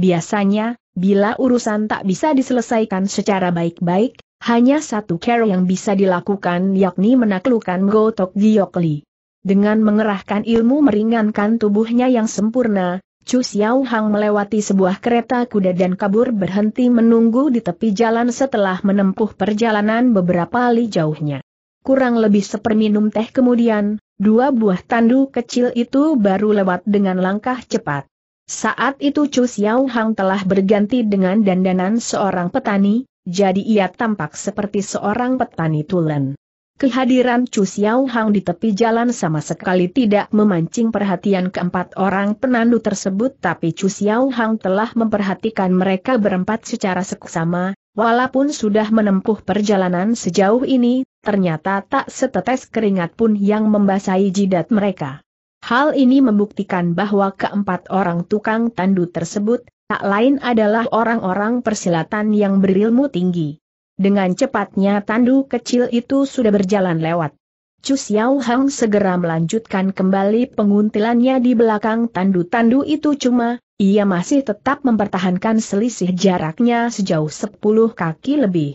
Biasanya, Bila urusan tak bisa diselesaikan secara baik-baik, hanya satu cara yang bisa dilakukan yakni menaklukkan Gotok Giokli. Dengan mengerahkan ilmu meringankan tubuhnya yang sempurna, Chu Xiao Hang melewati sebuah kereta kuda dan kabur berhenti menunggu di tepi jalan setelah menempuh perjalanan beberapa li jauhnya. Kurang lebih seperminum teh kemudian, dua buah tandu kecil itu baru lewat dengan langkah cepat. Saat itu Chu Xiao Hang telah berganti dengan dandanan seorang petani, jadi ia tampak seperti seorang petani tulen. Kehadiran Chu Xiao Hang di tepi jalan sama sekali tidak memancing perhatian keempat orang penandu tersebut tapi Chu Xiao Hang telah memperhatikan mereka berempat secara seksama, walaupun sudah menempuh perjalanan sejauh ini, ternyata tak setetes keringat pun yang membasahi jidat mereka. Hal ini membuktikan bahwa keempat orang tukang tandu tersebut, tak lain adalah orang-orang persilatan yang berilmu tinggi. Dengan cepatnya tandu kecil itu sudah berjalan lewat. Chu Xiao Hang segera melanjutkan kembali penguntilannya di belakang tandu-tandu itu cuma, ia masih tetap mempertahankan selisih jaraknya sejauh 10 kaki lebih.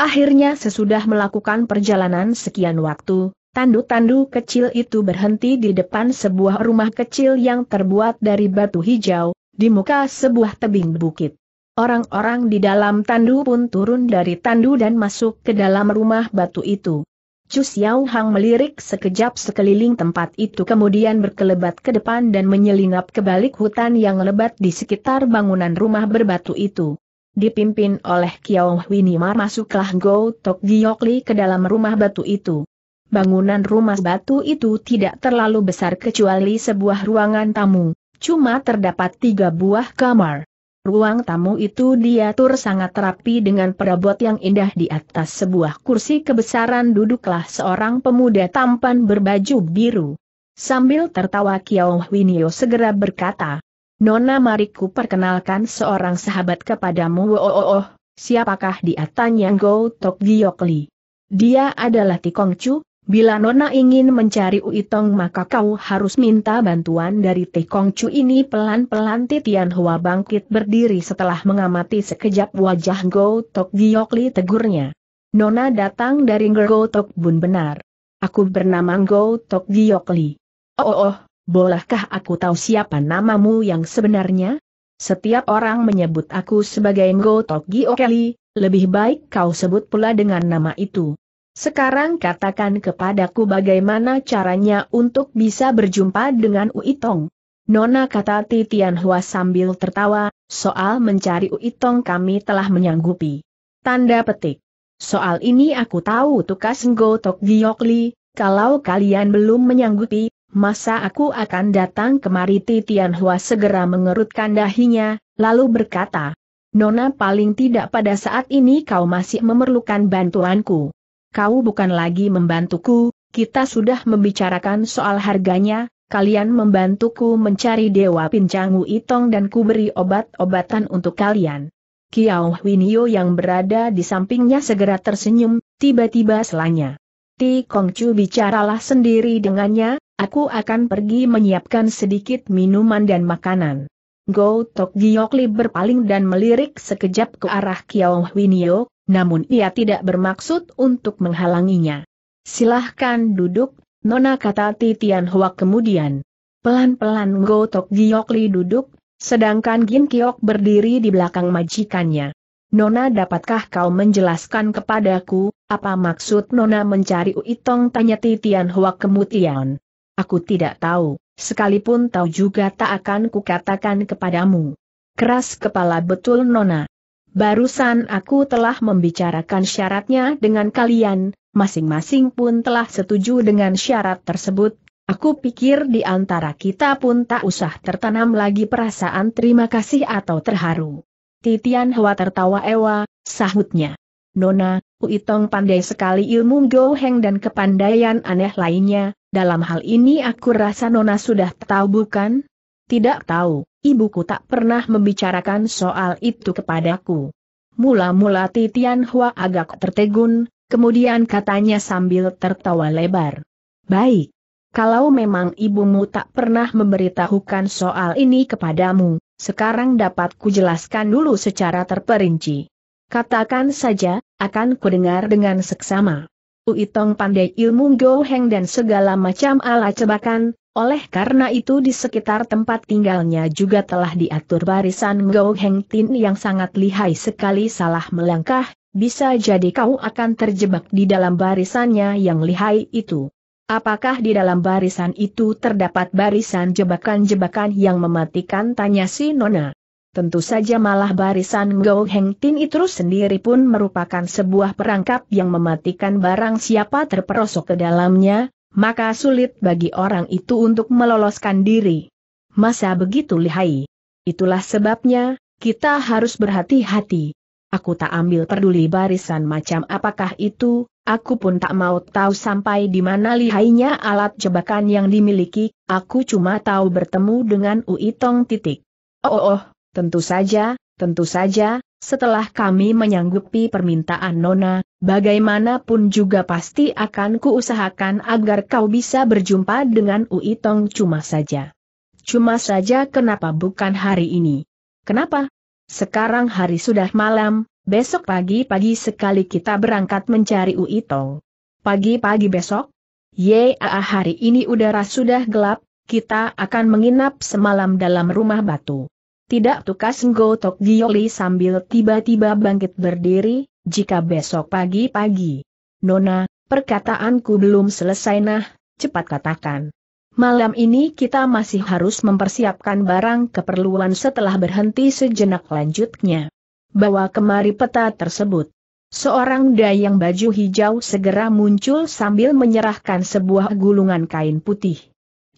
Akhirnya sesudah melakukan perjalanan sekian waktu, Tandu-tandu kecil itu berhenti di depan sebuah rumah kecil yang terbuat dari batu hijau, di muka sebuah tebing bukit. Orang-orang di dalam tandu pun turun dari tandu dan masuk ke dalam rumah batu itu. Chu Xiao Hang melirik sekejap sekeliling tempat itu kemudian berkelebat ke depan dan menyelinap ke balik hutan yang lebat di sekitar bangunan rumah berbatu itu. Dipimpin oleh Kiao Winimar masuklah Go Tok Giokli ke dalam rumah batu itu. Bangunan rumah batu itu tidak terlalu besar kecuali sebuah ruangan tamu, cuma terdapat tiga buah kamar. Ruang tamu itu diatur sangat rapi dengan perabot yang indah di atas sebuah kursi kebesaran duduklah seorang pemuda tampan berbaju biru. Sambil tertawa Kiao Winio segera berkata, Nona mariku perkenalkan seorang sahabat kepadamu oh, oh, oh siapakah dia tanya Go Tok Giokli. Dia adalah Tikong Chu, Bila Nona ingin mencari Uitong maka kau harus minta bantuan dari Tekong Chu ini pelan-pelan Titian Hua bangkit berdiri setelah mengamati sekejap wajah Go Tok Giokli tegurnya. Nona datang dari Go Tok Bun benar. Aku bernama Go Tok Giokli. Oh, oh, oh, bolehkah aku tahu siapa namamu yang sebenarnya? Setiap orang menyebut aku sebagai Go Tok Giokli, lebih baik kau sebut pula dengan nama itu. Sekarang katakan kepadaku bagaimana caranya untuk bisa berjumpa dengan Uitong. Nona kata Titian Hua sambil tertawa, soal mencari Uitong kami telah menyanggupi. Tanda petik. Soal ini aku tahu tukas Ngotok Giokli, kalau kalian belum menyanggupi, masa aku akan datang kemari Titian Hua segera mengerutkan dahinya, lalu berkata, Nona paling tidak pada saat ini kau masih memerlukan bantuanku kau bukan lagi membantuku, kita sudah membicarakan soal harganya, kalian membantuku mencari Dewa Pincangu Itong dan kuberi obat-obatan untuk kalian. Kiao Winio yang berada di sampingnya segera tersenyum, tiba-tiba selanya. Ti Chu bicaralah sendiri dengannya, aku akan pergi menyiapkan sedikit minuman dan makanan. Go Tok Giokli berpaling dan melirik sekejap ke arah Kiao Winio, namun ia tidak bermaksud untuk menghalanginya. Silahkan duduk, Nona kata Titian Hua kemudian. Pelan-pelan Gotok Giokli duduk, sedangkan Gin Kiok berdiri di belakang majikannya. Nona dapatkah kau menjelaskan kepadaku, apa maksud Nona mencari Uitong tanya Titian Hua kemudian. Aku tidak tahu, sekalipun tahu juga tak akan kukatakan kepadamu. Keras kepala betul Nona. Barusan aku telah membicarakan syaratnya dengan kalian, masing-masing pun telah setuju dengan syarat tersebut. Aku pikir di antara kita pun tak usah tertanam lagi perasaan terima kasih atau terharu. Titian Hwa tertawa ewa, sahutnya. Nona, Uitong pandai sekali ilmu goheng dan kepandaian aneh lainnya, dalam hal ini aku rasa Nona sudah tahu bukan? Tidak tahu, ibuku tak pernah membicarakan soal itu kepadaku. Mula-mula Titian Hua agak tertegun, kemudian katanya sambil tertawa lebar. Baik. Kalau memang ibumu tak pernah memberitahukan soal ini kepadamu, sekarang dapat kujelaskan dulu secara terperinci. Katakan saja, akan kudengar dengan seksama. Uitong pandai ilmu goheng dan segala macam ala cebakan, oleh karena itu di sekitar tempat tinggalnya juga telah diatur barisan Gou Heng Tin yang sangat lihai sekali salah melangkah, bisa jadi kau akan terjebak di dalam barisannya yang lihai itu. Apakah di dalam barisan itu terdapat barisan jebakan-jebakan yang mematikan tanya si Nona. Tentu saja malah barisan Gou Heng Tin itu sendiri pun merupakan sebuah perangkap yang mematikan barang siapa terperosok ke dalamnya, maka sulit bagi orang itu untuk meloloskan diri. Masa begitu lihai. Itulah sebabnya, kita harus berhati-hati. Aku tak ambil peduli barisan macam apakah itu, aku pun tak mau tahu sampai di mana lihainya alat jebakan yang dimiliki, aku cuma tahu bertemu dengan Uitong titik. Oh, oh, oh tentu saja, Tentu saja, setelah kami menyanggupi permintaan Nona, bagaimanapun juga pasti akan kuusahakan agar kau bisa berjumpa dengan Tong cuma saja. Cuma saja kenapa bukan hari ini? Kenapa? Sekarang hari sudah malam, besok pagi-pagi sekali kita berangkat mencari Tong. Pagi-pagi besok? Yaa hari ini udara sudah gelap, kita akan menginap semalam dalam rumah batu. Tidak tukas Ngotok Gioli sambil tiba-tiba bangkit berdiri, jika besok pagi-pagi. Nona, perkataanku belum selesai nah, cepat katakan. Malam ini kita masih harus mempersiapkan barang keperluan setelah berhenti sejenak lanjutnya. Bawa kemari peta tersebut. Seorang dayang baju hijau segera muncul sambil menyerahkan sebuah gulungan kain putih.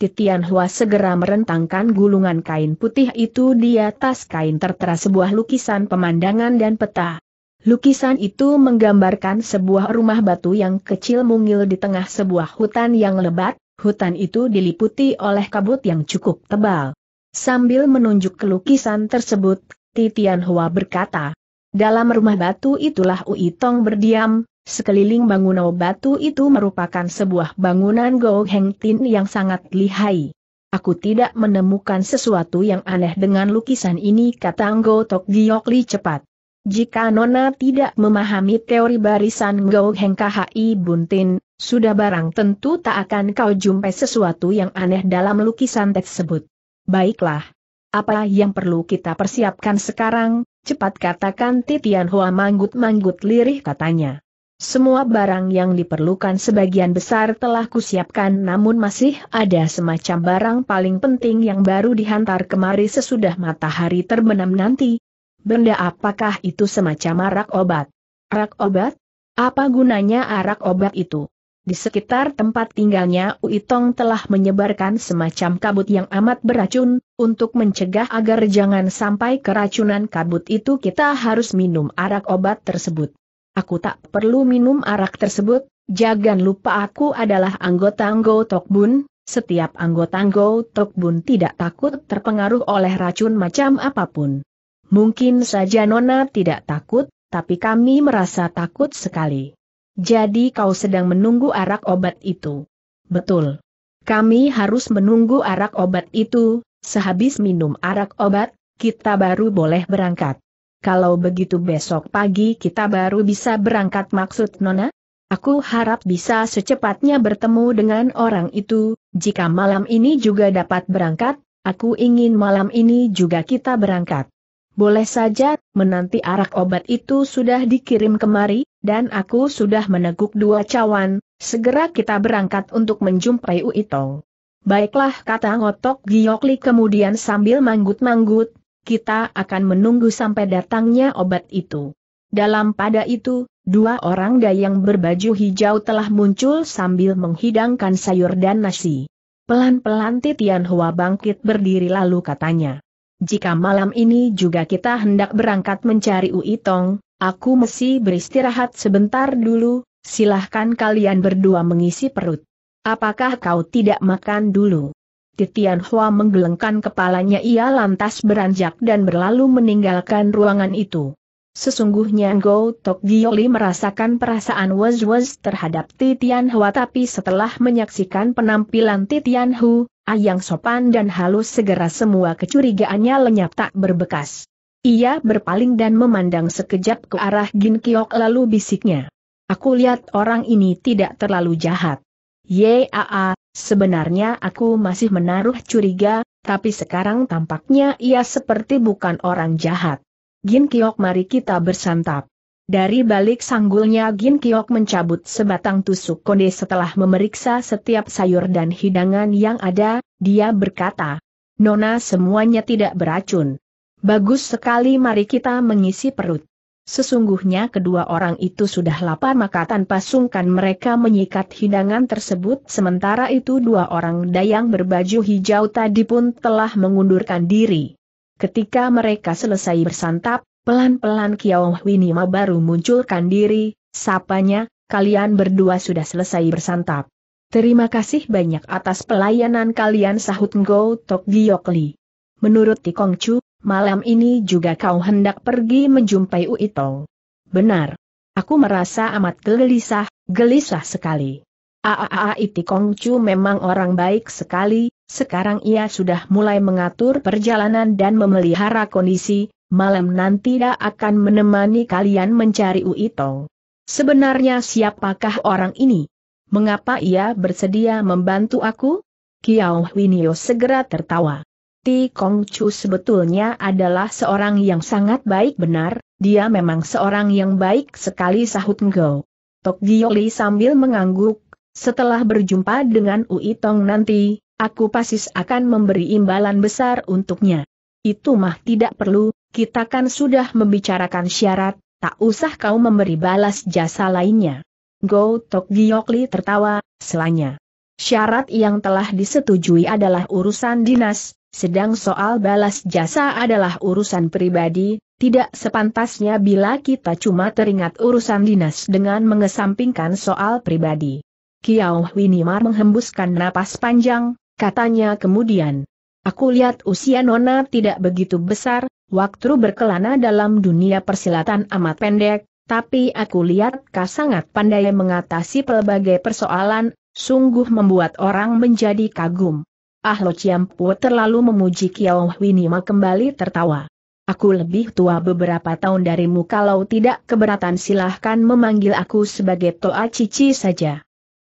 Titian Hua segera merentangkan gulungan kain putih itu di atas kain tertera sebuah lukisan pemandangan dan peta. Lukisan itu menggambarkan sebuah rumah batu yang kecil mungil di tengah sebuah hutan yang lebat, hutan itu diliputi oleh kabut yang cukup tebal. Sambil menunjuk ke lukisan tersebut, Titian Hua berkata, dalam rumah batu itulah Uitong berdiam, Sekeliling bangunan batu itu merupakan sebuah bangunan Go Heng Tin yang sangat lihai. Aku tidak menemukan sesuatu yang aneh dengan lukisan ini kata Anggo Tok Giok Li cepat. Jika Nona tidak memahami teori barisan Go Heng KHI Buntin, sudah barang tentu tak akan kau jumpai sesuatu yang aneh dalam lukisan tersebut. Baiklah. Apa yang perlu kita persiapkan sekarang, cepat katakan Titian Hua manggut-manggut lirih katanya. Semua barang yang diperlukan sebagian besar telah kusiapkan namun masih ada semacam barang paling penting yang baru dihantar kemari sesudah matahari terbenam nanti. Benda apakah itu semacam arak obat? Arak obat? Apa gunanya arak obat itu? Di sekitar tempat tinggalnya Uitong telah menyebarkan semacam kabut yang amat beracun, untuk mencegah agar jangan sampai keracunan kabut itu kita harus minum arak obat tersebut. Aku tak perlu minum arak tersebut, jangan lupa aku adalah anggota Anggo Tokbun, setiap anggota Anggo Tokbun tidak takut terpengaruh oleh racun macam apapun. Mungkin saja Nona tidak takut, tapi kami merasa takut sekali. Jadi kau sedang menunggu arak obat itu. Betul. Kami harus menunggu arak obat itu, sehabis minum arak obat, kita baru boleh berangkat kalau begitu besok pagi kita baru bisa berangkat maksud Nona? Aku harap bisa secepatnya bertemu dengan orang itu, jika malam ini juga dapat berangkat, aku ingin malam ini juga kita berangkat. Boleh saja, menanti arak obat itu sudah dikirim kemari, dan aku sudah meneguk dua cawan, segera kita berangkat untuk menjumpai Uitong. Baiklah kata ngotok Giokli kemudian sambil manggut-manggut, kita akan menunggu sampai datangnya obat itu. Dalam pada itu, dua orang dayang berbaju hijau telah muncul sambil menghidangkan sayur dan nasi. Pelan-pelan Titian Hua bangkit berdiri lalu katanya. Jika malam ini juga kita hendak berangkat mencari Uitong, aku mesti beristirahat sebentar dulu, silahkan kalian berdua mengisi perut. Apakah kau tidak makan dulu? Titian Hua menggelengkan kepalanya ia lantas beranjak dan berlalu meninggalkan ruangan itu. Sesungguhnya Go Tok Gioli merasakan perasaan was-was terhadap Titian Hua tapi setelah menyaksikan penampilan Titian Hu, ayang sopan dan halus segera semua kecurigaannya lenyap tak berbekas. Ia berpaling dan memandang sekejap ke arah Gin Kiok lalu bisiknya. Aku lihat orang ini tidak terlalu jahat. Yaa, Sebenarnya aku masih menaruh curiga, tapi sekarang tampaknya ia seperti bukan orang jahat. Gin Kiok mari kita bersantap. Dari balik sanggulnya Gin Kiok mencabut sebatang tusuk konde setelah memeriksa setiap sayur dan hidangan yang ada, dia berkata, Nona semuanya tidak beracun. Bagus sekali mari kita mengisi perut. Sesungguhnya kedua orang itu sudah lapar maka tanpa sungkan mereka menyikat hidangan tersebut sementara itu dua orang dayang berbaju hijau tadi pun telah mengundurkan diri. Ketika mereka selesai bersantap, pelan-pelan Kiao Winima baru munculkan diri, sapanya, kalian berdua sudah selesai bersantap. Terima kasih banyak atas pelayanan kalian sahut Ngo Tok Giyokli. Menurut Tikong Chu, malam ini juga kau hendak pergi menjumpai Uitong. Benar. Aku merasa amat gelisah, gelisah sekali. Aaa Iti Kongcu memang orang baik sekali, sekarang ia sudah mulai mengatur perjalanan dan memelihara kondisi, malam nanti dia akan menemani kalian mencari Uitong. Sebenarnya siapakah orang ini? Mengapa ia bersedia membantu aku? Kiao Winio segera tertawa. Ti Kong Chu sebetulnya adalah seorang yang sangat baik benar, dia memang seorang yang baik sekali sahut Ngo. Tok Gioli sambil mengangguk, setelah berjumpa dengan Ui Tong nanti, aku pasti akan memberi imbalan besar untuknya. Itu mah tidak perlu, kita kan sudah membicarakan syarat, tak usah kau memberi balas jasa lainnya. Go Tok Giokli tertawa, selanya. Syarat yang telah disetujui adalah urusan dinas, sedang soal balas jasa adalah urusan pribadi, tidak sepantasnya bila kita cuma teringat urusan dinas dengan mengesampingkan soal pribadi. Kiao Winimar menghembuskan napas panjang, katanya kemudian. Aku lihat usia Nona tidak begitu besar, waktu berkelana dalam dunia persilatan amat pendek, tapi aku lihat kau sangat pandai mengatasi pelbagai persoalan, sungguh membuat orang menjadi kagum. Ah Lo Chiampo terlalu memuji Kiao Winima kembali tertawa. Aku lebih tua beberapa tahun darimu kalau tidak keberatan silahkan memanggil aku sebagai Toa Cici saja.